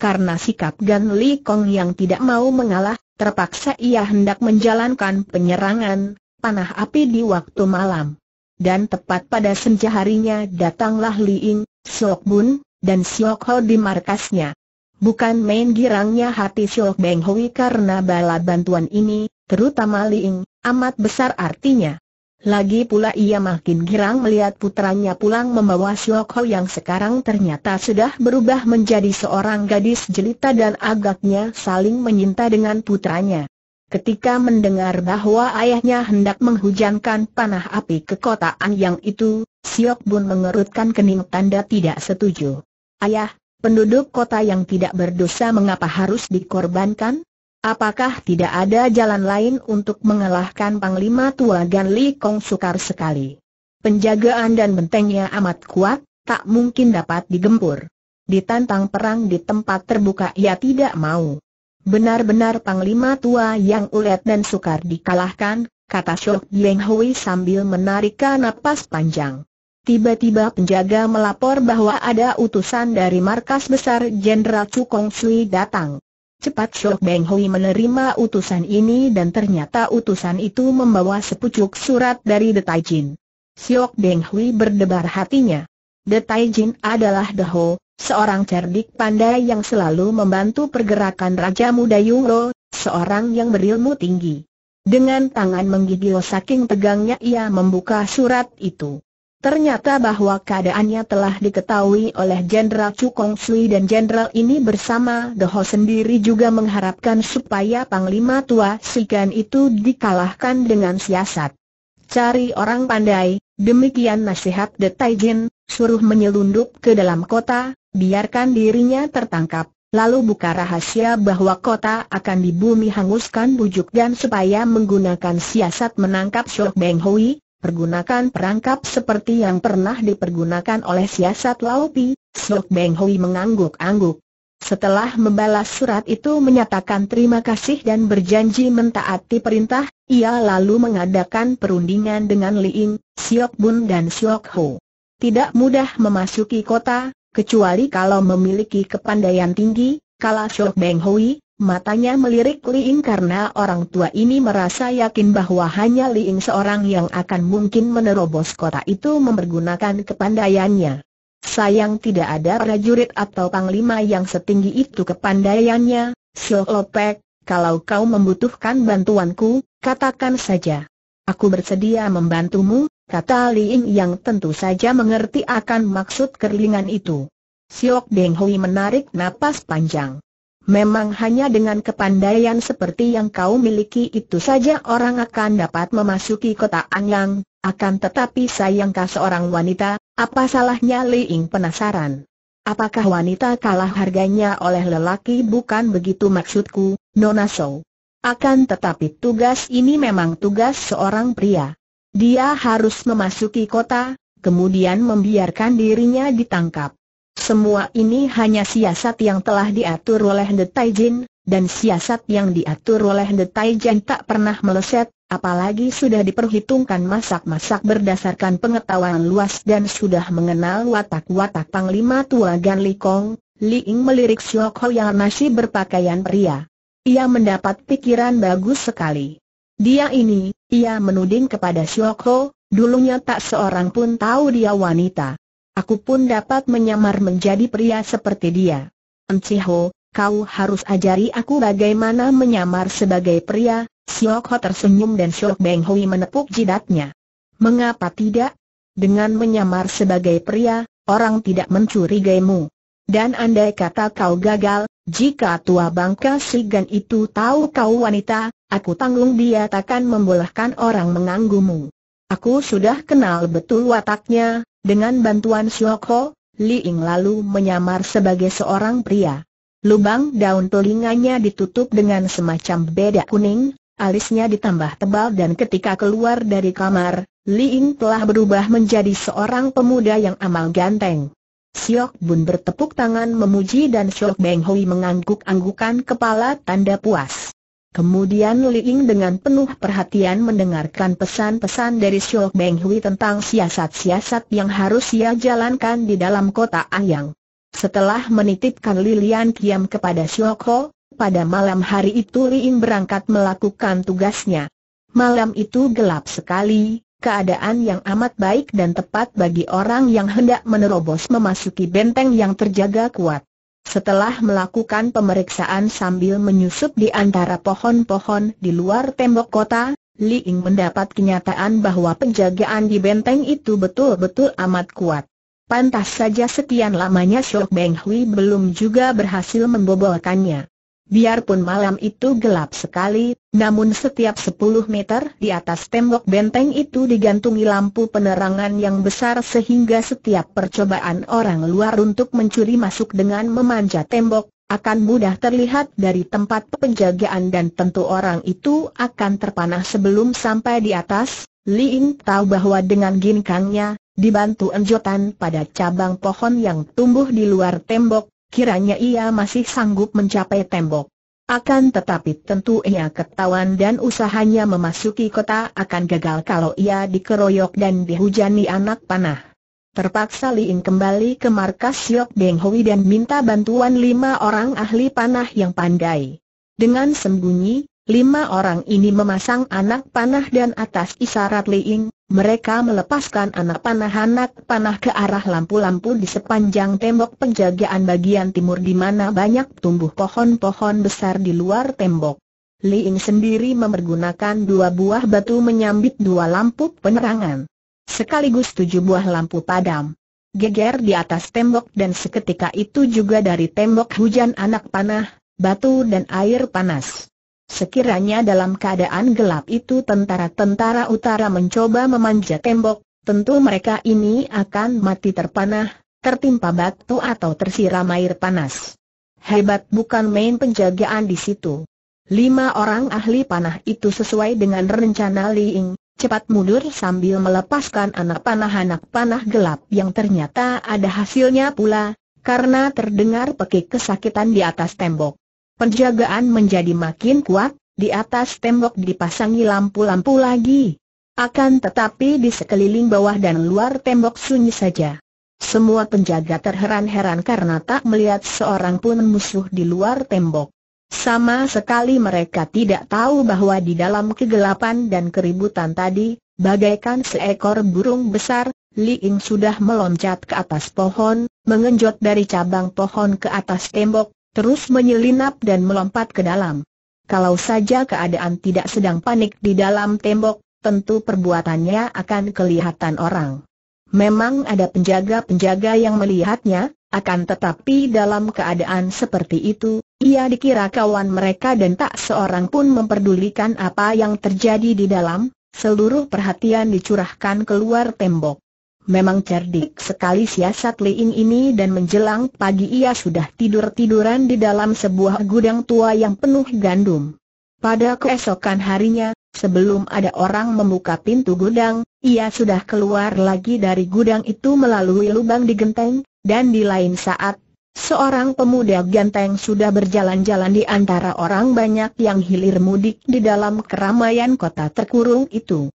karena sikap Gan Li Kong yang tidak mau mengalah, terpaksa ia hendak menjalankan penyerangan, panah api di waktu malam. Dan tepat pada senja harinya datanglah Li Ying, Siok Bun, dan Siok Ho di markasnya. Bukan main girangnya hati Siok Beng Hui karena bala bantuan ini, terutama Li Ying, amat besar artinya. Lagi pula ia makin girang melihat putranya pulang membawa Ho yang sekarang ternyata sudah berubah menjadi seorang gadis jelita dan agaknya saling menyinta dengan putranya. Ketika mendengar bahwa ayahnya hendak menghujankan panah api ke kotaan yang itu, Siok Bun mengerutkan kening tanda tidak setuju. Ayah, penduduk kota yang tidak berdosa mengapa harus dikorbankan? Apakah tidak ada jalan lain untuk mengalahkan Panglima Tua Gan Li Kong sukar sekali? Penjagaan dan bentengnya amat kuat, tak mungkin dapat digempur. Ditantang perang di tempat terbuka ia tidak mau. Benar-benar Panglima Tua yang ulet dan sukar dikalahkan, kata Shok Yeng Hui sambil menarik napas panjang. Tiba-tiba penjaga melapor bahwa ada utusan dari markas besar Jenderal Kong Sui datang. Cepat Shok Beng Hui menerima utusan ini dan ternyata utusan itu membawa sepucuk surat dari Detai Jin. Shok Beng Hui berdebar hatinya. Detai Jin adalah The Ho, seorang cerdik pandai yang selalu membantu pergerakan Raja Muda Yungro, seorang yang berilmu tinggi. Dengan tangan menggigil saking tegangnya ia membuka surat itu. Ternyata bahwa keadaannya telah diketahui oleh Jenderal Cukong Sui dan Jenderal ini bersama Doho sendiri juga mengharapkan supaya Panglima Tua Sikan itu dikalahkan dengan siasat. Cari orang pandai, demikian nasihat The Taijin, suruh menyelundup ke dalam kota, biarkan dirinya tertangkap. Lalu buka rahasia bahwa kota akan dibumi hanguskan bujuk dan supaya menggunakan siasat menangkap Syok Beng Hui, Pergunakan perangkap seperti yang pernah dipergunakan oleh siasat laopi. Sok Beng Hui mengangguk-angguk. Setelah membalas surat itu menyatakan terima kasih dan berjanji mentaati perintah, ia lalu mengadakan perundingan dengan Ying, Siok Bun dan Siok Ho. Tidak mudah memasuki kota, kecuali kalau memiliki kepandaian tinggi, kala Siok Beng Hui, Matanya melirik Liing karena orang tua ini merasa yakin bahwa hanya Liing seorang yang akan mungkin menerobos kota itu mempergunakan kepandaiannya. Sayang tidak ada prajurit atau panglima yang setinggi itu kepandaiannya, Silopek, kalau kau membutuhkan bantuanku, katakan saja. Aku bersedia membantumu, kata Liing yang tentu saja mengerti akan maksud kerlingan itu. Siok Deng Hui menarik napas panjang. Memang hanya dengan kepandaian seperti yang kau miliki itu saja orang akan dapat memasuki kota Anyang, akan tetapi sayangkah seorang wanita, apa salahnya Li Ying penasaran. Apakah wanita kalah harganya oleh lelaki bukan begitu maksudku, Nona Shou. Akan tetapi tugas ini memang tugas seorang pria. Dia harus memasuki kota, kemudian membiarkan dirinya ditangkap. Semua ini hanya siasat yang telah diatur oleh The Jin, dan siasat yang diatur oleh The Jin tak pernah meleset, apalagi sudah diperhitungkan masak-masak berdasarkan pengetahuan luas dan sudah mengenal watak-watak Panglima Tua Gan Li Kong, Li Ying melirik Xiao Ho yang masih berpakaian pria. Ia mendapat pikiran bagus sekali. Dia ini, ia menuding kepada Xiao Ho, dulunya tak seorang pun tahu dia wanita. Aku pun dapat menyamar menjadi pria seperti dia. Enciho, kau harus ajari aku bagaimana menyamar sebagai pria, Siok Ho tersenyum dan Siok Beng Hui menepuk jidatnya. Mengapa tidak? Dengan menyamar sebagai pria, orang tidak mencurigaimu. Dan andai kata kau gagal, jika tua bangka Sigan itu tahu kau wanita, aku tanggung dia takkan membolehkan orang menganggumu. Aku sudah kenal betul wataknya, dengan bantuan Syoko, Li Ying lalu menyamar sebagai seorang pria. Lubang daun telinganya ditutup dengan semacam bedak kuning, alisnya ditambah tebal dan ketika keluar dari kamar, Li Ying telah berubah menjadi seorang pemuda yang amal ganteng. Siok Bun bertepuk tangan memuji dan Siok Beng Hui mengangguk-anggukan kepala tanda puas. Kemudian Li Ying dengan penuh perhatian mendengarkan pesan-pesan dari Xiao Beng Hui tentang siasat-siasat yang harus ia jalankan di dalam kota Ayang. Setelah menitipkan Lilian Kiam kepada Xiao Ho, pada malam hari itu Li Ying berangkat melakukan tugasnya. Malam itu gelap sekali, keadaan yang amat baik dan tepat bagi orang yang hendak menerobos memasuki benteng yang terjaga kuat. Setelah melakukan pemeriksaan sambil menyusup di antara pohon-pohon di luar tembok kota, Li Ying mendapat kenyataan bahwa penjagaan di benteng itu betul-betul amat kuat. Pantas saja sekian lamanya Shok Beng Hui belum juga berhasil membobolkannya. Biarpun malam itu gelap sekali, namun setiap 10 meter di atas tembok benteng itu digantungi lampu penerangan yang besar sehingga setiap percobaan orang luar untuk mencuri masuk dengan memanjat tembok, akan mudah terlihat dari tempat penjagaan dan tentu orang itu akan terpanah sebelum sampai di atas. Li Ying tahu bahwa dengan ginkangnya, dibantu enjotan pada cabang pohon yang tumbuh di luar tembok, kiranya ia masih sanggup mencapai tembok. Akan tetapi tentu ia ketahuan dan usahanya memasuki kota akan gagal kalau ia dikeroyok dan dihujani anak panah. Terpaksa Liing kembali ke markas Yok Deng Hui dan minta bantuan lima orang ahli panah yang pandai. Dengan sembunyi, lima orang ini memasang anak panah dan atas isarat Liing, mereka melepaskan anak panah-anak panah ke arah lampu-lampu di sepanjang tembok penjagaan bagian timur di mana banyak tumbuh pohon-pohon besar di luar tembok. Li Ying sendiri memergunakan dua buah batu menyambit dua lampu penerangan. Sekaligus tujuh buah lampu padam. Geger di atas tembok dan seketika itu juga dari tembok hujan anak panah, batu dan air panas. Sekiranya dalam keadaan gelap itu tentara-tentara utara mencoba memanjat tembok, tentu mereka ini akan mati terpanah, tertimpa batu atau tersiram air panas. Hebat bukan main penjagaan di situ. Lima orang ahli panah itu sesuai dengan rencana Li Ying, cepat mundur sambil melepaskan anak panah-anak panah gelap yang ternyata ada hasilnya pula, karena terdengar pekik kesakitan di atas tembok. Penjagaan menjadi makin kuat, di atas tembok dipasangi lampu-lampu lagi. Akan tetapi di sekeliling bawah dan luar tembok sunyi saja. Semua penjaga terheran-heran karena tak melihat seorang pun musuh di luar tembok. Sama sekali mereka tidak tahu bahwa di dalam kegelapan dan keributan tadi, bagaikan seekor burung besar, Li Ying sudah meloncat ke atas pohon, mengenjot dari cabang pohon ke atas tembok, terus menyelinap dan melompat ke dalam. Kalau saja keadaan tidak sedang panik di dalam tembok, tentu perbuatannya akan kelihatan orang. Memang ada penjaga-penjaga yang melihatnya, akan tetapi dalam keadaan seperti itu, ia dikira kawan mereka dan tak seorang pun memperdulikan apa yang terjadi di dalam, seluruh perhatian dicurahkan keluar tembok. Memang cerdik sekali siasat Ying ini dan menjelang pagi ia sudah tidur-tiduran di dalam sebuah gudang tua yang penuh gandum. Pada keesokan harinya, sebelum ada orang membuka pintu gudang, ia sudah keluar lagi dari gudang itu melalui lubang di genteng, dan di lain saat, seorang pemuda ganteng sudah berjalan-jalan di antara orang banyak yang hilir mudik di dalam keramaian kota terkurung itu.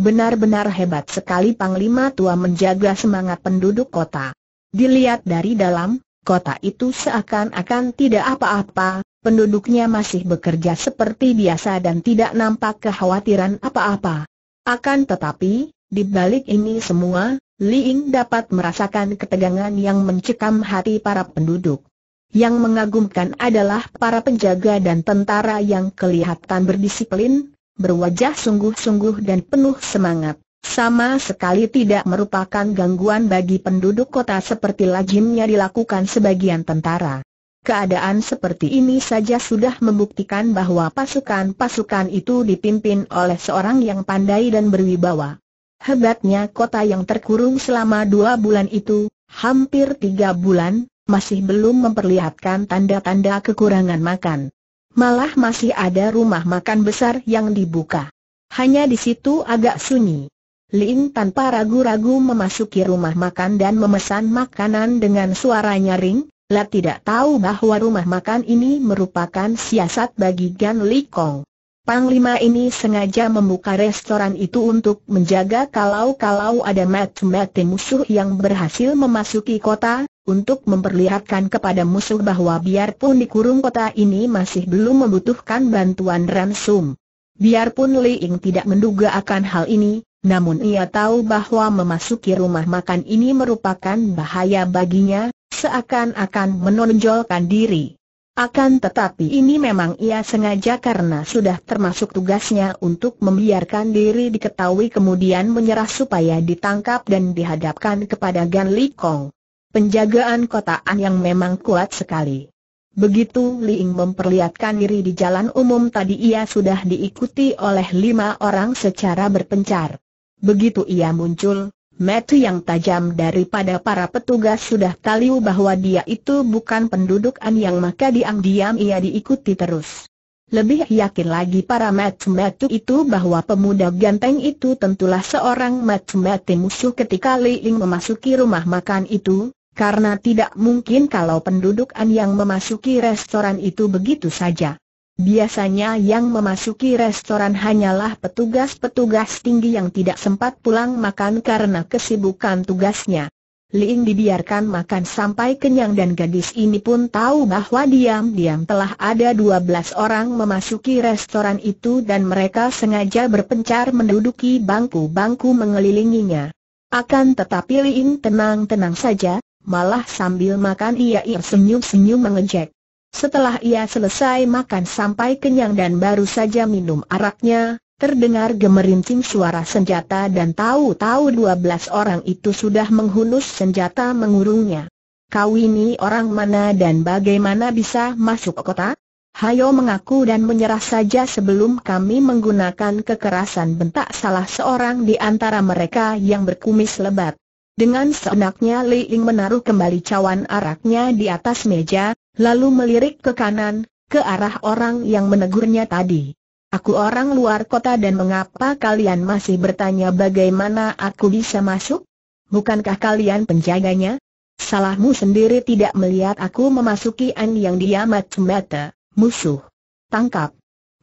Benar-benar hebat sekali Panglima Tua menjaga semangat penduduk kota. Dilihat dari dalam, kota itu seakan-akan tidak apa-apa, penduduknya masih bekerja seperti biasa dan tidak nampak kekhawatiran apa-apa. Akan tetapi, di balik ini semua, Li Ying dapat merasakan ketegangan yang mencekam hati para penduduk. Yang mengagumkan adalah para penjaga dan tentara yang kelihatan berdisiplin, berwajah sungguh-sungguh dan penuh semangat. Sama sekali tidak merupakan gangguan bagi penduduk kota seperti lazimnya dilakukan sebagian tentara. Keadaan seperti ini saja sudah membuktikan bahwa pasukan-pasukan itu dipimpin oleh seorang yang pandai dan berwibawa. Hebatnya kota yang terkurung selama dua bulan itu, hampir tiga bulan, masih belum memperlihatkan tanda-tanda kekurangan makan. Malah masih ada rumah makan besar yang dibuka. Hanya di situ agak sunyi. Lin tanpa ragu-ragu memasuki rumah makan dan memesan makanan dengan suara nyaring, La tidak tahu bahwa rumah makan ini merupakan siasat bagi Gan Li Kong. Panglima ini sengaja membuka restoran itu untuk menjaga kalau-kalau ada mat-mat musuh yang berhasil memasuki kota, untuk memperlihatkan kepada musuh bahwa biarpun dikurung kota ini masih belum membutuhkan bantuan Ransum. Biarpun Li Ying tidak menduga akan hal ini, namun ia tahu bahwa memasuki rumah makan ini merupakan bahaya baginya, seakan-akan menonjolkan diri. Akan tetapi ini memang ia sengaja karena sudah termasuk tugasnya untuk membiarkan diri diketahui kemudian menyerah supaya ditangkap dan dihadapkan kepada Gan Li Kong penjagaan kotaan yang memang kuat sekali. Begitu Liing memperlihatkan diri di jalan umum tadi ia sudah diikuti oleh lima orang secara berpencar. Begitu ia muncul, mata yang tajam daripada para petugas sudah tahu bahwa dia itu bukan penduduk An yang maka diam-diam ia diikuti terus. Lebih yakin lagi para matu itu bahwa pemuda ganteng itu tentulah seorang matu-matu musuh ketika Liing memasuki rumah makan itu, karena tidak mungkin kalau penduduk An yang memasuki restoran itu begitu saja. Biasanya yang memasuki restoran hanyalah petugas-petugas tinggi yang tidak sempat pulang makan karena kesibukan tugasnya. Liing dibiarkan makan sampai kenyang dan gadis ini pun tahu bahwa diam-diam telah ada 12 orang memasuki restoran itu dan mereka sengaja berpencar menduduki bangku-bangku mengelilinginya. Akan tetapi Liing tenang-tenang saja, Malah sambil makan ia senyum senyum mengejek. Setelah ia selesai makan sampai kenyang dan baru saja minum araknya, terdengar gemerincing suara senjata dan tahu-tahu 12 orang itu sudah menghunus senjata mengurungnya. Kau ini orang mana dan bagaimana bisa masuk kota? Hayo mengaku dan menyerah saja sebelum kami menggunakan kekerasan bentak salah seorang di antara mereka yang berkumis lebat. Dengan seenaknya Li Ying menaruh kembali cawan araknya di atas meja, lalu melirik ke kanan, ke arah orang yang menegurnya tadi. Aku orang luar kota dan mengapa kalian masih bertanya bagaimana aku bisa masuk? Bukankah kalian penjaganya? Salahmu sendiri tidak melihat aku memasuki An yang diamat semata, musuh. Tangkap.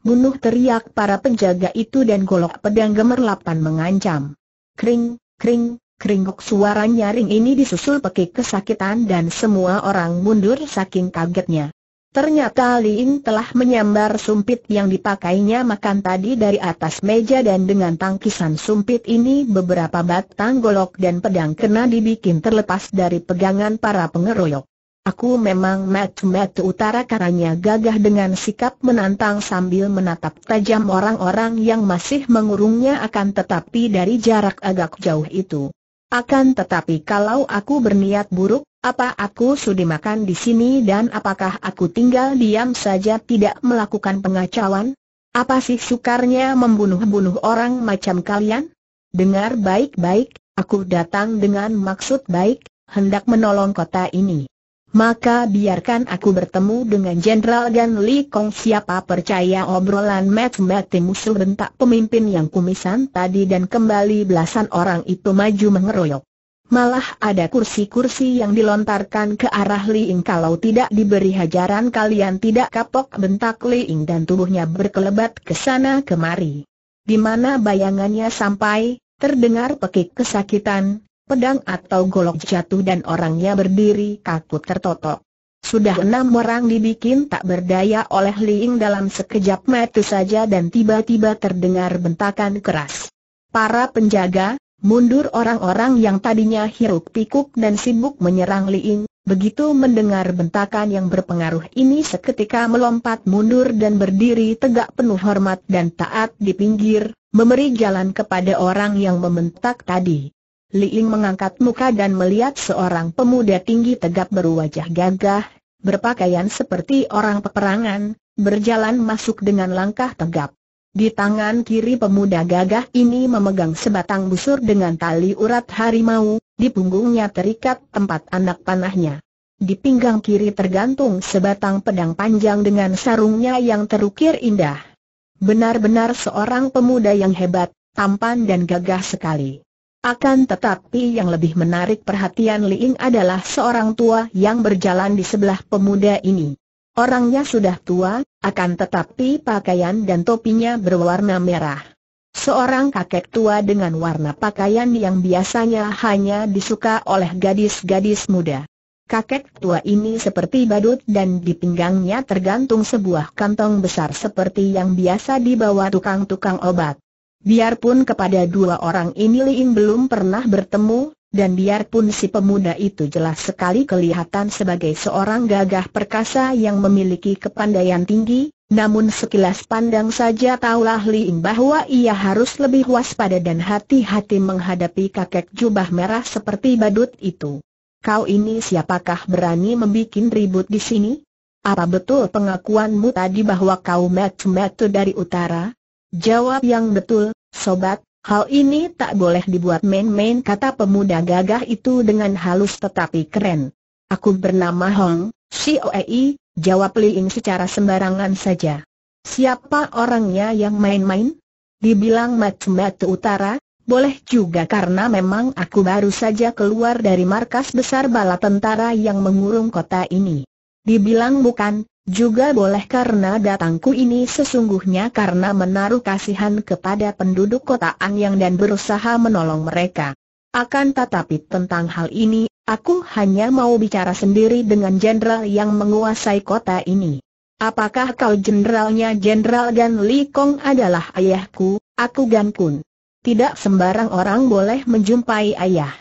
Bunuh teriak para penjaga itu dan golok pedang gemerlapan mengancam. Kring, kring, Keringok suara nyaring ini disusul pekik kesakitan dan semua orang mundur saking kagetnya. Ternyata Liing telah menyambar sumpit yang dipakainya makan tadi dari atas meja dan dengan tangkisan sumpit ini beberapa batang golok dan pedang kena dibikin terlepas dari pegangan para pengeroyok. Aku memang metu-metu utara karanya gagah dengan sikap menantang sambil menatap tajam orang-orang yang masih mengurungnya akan tetapi dari jarak agak jauh itu. Akan tetapi kalau aku berniat buruk, apa aku sudi makan di sini dan apakah aku tinggal diam saja tidak melakukan pengacauan? Apa sih sukarnya membunuh-bunuh orang macam kalian? Dengar baik-baik, aku datang dengan maksud baik, hendak menolong kota ini maka biarkan aku bertemu dengan Jenderal Gan Li Kong siapa percaya obrolan mati-mati musuh bentak pemimpin yang kumisan tadi dan kembali belasan orang itu maju mengeroyok. Malah ada kursi-kursi yang dilontarkan ke arah Li Ying. kalau tidak diberi hajaran kalian tidak kapok bentak Li Ying dan tubuhnya berkelebat ke sana kemari. Di mana bayangannya sampai, terdengar pekik kesakitan, pedang atau golok jatuh dan orangnya berdiri kaku tertotok. Sudah enam orang dibikin tak berdaya oleh Liing dalam sekejap mata saja dan tiba-tiba terdengar bentakan keras. Para penjaga, mundur orang-orang yang tadinya hiruk pikuk dan sibuk menyerang Liing, begitu mendengar bentakan yang berpengaruh ini seketika melompat mundur dan berdiri tegak penuh hormat dan taat di pinggir, memberi jalan kepada orang yang membentak tadi. Li Ying mengangkat muka dan melihat seorang pemuda tinggi tegap berwajah gagah, berpakaian seperti orang peperangan, berjalan masuk dengan langkah tegap. Di tangan kiri pemuda gagah ini memegang sebatang busur dengan tali urat harimau, di punggungnya terikat tempat anak panahnya. Di pinggang kiri tergantung sebatang pedang panjang dengan sarungnya yang terukir indah. Benar-benar seorang pemuda yang hebat, tampan dan gagah sekali. Akan tetapi yang lebih menarik perhatian Liing adalah seorang tua yang berjalan di sebelah pemuda ini. Orangnya sudah tua, akan tetapi pakaian dan topinya berwarna merah. Seorang kakek tua dengan warna pakaian yang biasanya hanya disuka oleh gadis-gadis muda. Kakek tua ini seperti badut dan di pinggangnya tergantung sebuah kantong besar seperti yang biasa dibawa tukang-tukang obat. Biarpun kepada dua orang ini Liing belum pernah bertemu, dan biarpun si pemuda itu jelas sekali kelihatan sebagai seorang gagah perkasa yang memiliki kepandaian tinggi, namun sekilas pandang saja taulah Liing bahwa ia harus lebih waspada dan hati-hati menghadapi kakek jubah merah seperti badut itu. Kau ini siapakah berani membuat ribut di sini? Apa betul pengakuanmu tadi bahwa kau metu-metu dari utara? Jawab yang betul, sobat, hal ini tak boleh dibuat main-main kata pemuda gagah itu dengan halus tetapi keren. Aku bernama Hong, OEI, e jawab Li Ying secara sembarangan saja. Siapa orangnya yang main-main? Dibilang batu Utara, boleh juga karena memang aku baru saja keluar dari markas besar bala tentara yang mengurung kota ini. Dibilang bukan, juga boleh karena datangku ini sesungguhnya karena menaruh kasihan kepada penduduk kota Anyang dan berusaha menolong mereka. Akan tetapi tentang hal ini, aku hanya mau bicara sendiri dengan jenderal yang menguasai kota ini. Apakah kau jenderalnya Jenderal Gan Li Kong adalah ayahku, aku Gan Kun. Tidak sembarang orang boleh menjumpai ayah.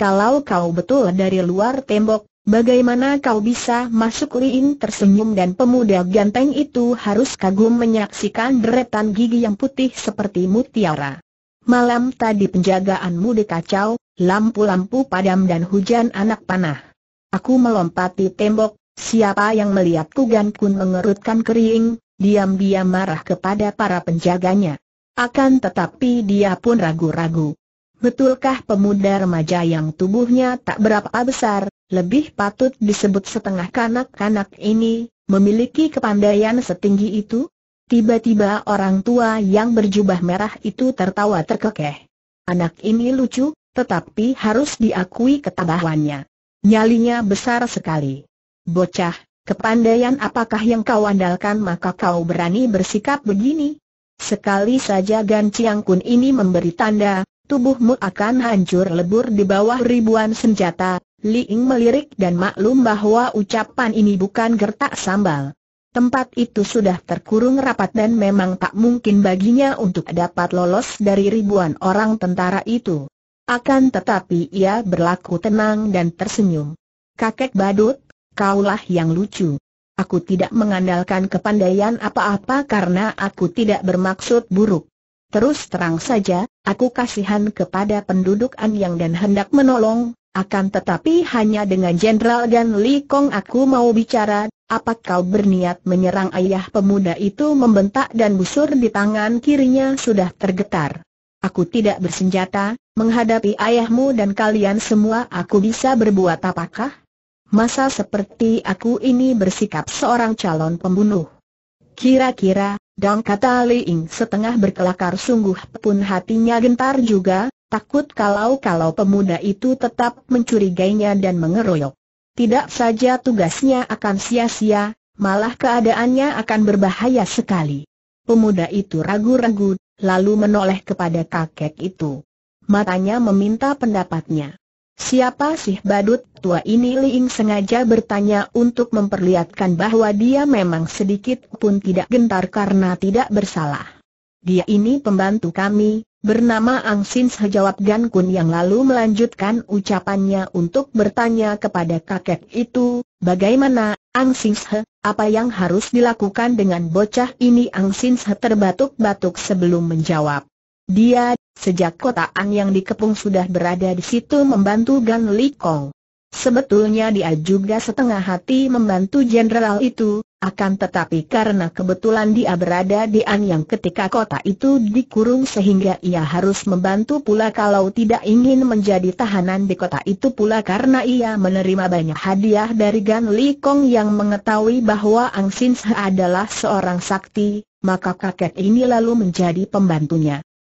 Kalau kau betul dari luar tembok, Bagaimana kau bisa masuk Liin tersenyum dan pemuda ganteng itu harus kagum menyaksikan deretan gigi yang putih seperti mutiara. Malam tadi penjagaanmu dikacau, lampu-lampu padam dan hujan anak panah. Aku melompati tembok, siapa yang melihat Tugan Kun mengerutkan kering, diam-diam marah kepada para penjaganya. Akan tetapi dia pun ragu-ragu. Betulkah pemuda remaja yang tubuhnya tak berapa besar, lebih patut disebut setengah kanak-kanak ini, memiliki kepandaian setinggi itu? Tiba-tiba orang tua yang berjubah merah itu tertawa terkekeh. Anak ini lucu, tetapi harus diakui ketabahannya. Nyalinya besar sekali. Bocah, kepandaian apakah yang kau andalkan maka kau berani bersikap begini? Sekali saja Gan Ciang Kun ini memberi tanda, Tubuhmu akan hancur lebur di bawah ribuan senjata, Li Ying melirik dan maklum bahwa ucapan ini bukan gertak sambal. Tempat itu sudah terkurung rapat dan memang tak mungkin baginya untuk dapat lolos dari ribuan orang tentara itu. Akan tetapi ia berlaku tenang dan tersenyum. Kakek badut, kaulah yang lucu. Aku tidak mengandalkan kepandaian apa-apa karena aku tidak bermaksud buruk. Terus terang saja, Aku kasihan kepada penduduk yang dan hendak menolong, akan tetapi hanya dengan Jenderal dan Li Kong aku mau bicara, apa kau berniat menyerang ayah pemuda itu membentak dan busur di tangan kirinya sudah tergetar. Aku tidak bersenjata, menghadapi ayahmu dan kalian semua aku bisa berbuat apakah? Masa seperti aku ini bersikap seorang calon pembunuh? Kira-kira, Dang kata Li Ying setengah berkelakar sungguh pun hatinya gentar juga, takut kalau-kalau pemuda itu tetap mencurigainya dan mengeroyok. Tidak saja tugasnya akan sia-sia, malah keadaannya akan berbahaya sekali. Pemuda itu ragu-ragu, lalu menoleh kepada kakek itu. Matanya meminta pendapatnya. Siapa sih badut tua ini Liing sengaja bertanya untuk memperlihatkan bahwa dia memang sedikit pun tidak gentar karena tidak bersalah. Dia ini pembantu kami, bernama Ang Sin sejawab Gan Kun yang lalu melanjutkan ucapannya untuk bertanya kepada kakek itu, bagaimana, Ang Sin apa yang harus dilakukan dengan bocah ini Ang Sin terbatuk-batuk sebelum menjawab. Dia, sejak kota kotaan yang dikepung sudah berada di situ membantu Gan Li Kong. Sebetulnya dia juga setengah hati membantu jenderal itu, akan tetapi karena kebetulan dia berada di An yang ketika kota itu dikurung sehingga ia harus membantu pula kalau tidak ingin menjadi tahanan di kota itu pula karena ia menerima banyak hadiah dari Gan Li Kong yang mengetahui bahwa Ang Sin adalah seorang sakti, maka kakek ini lalu menjadi pembantunya.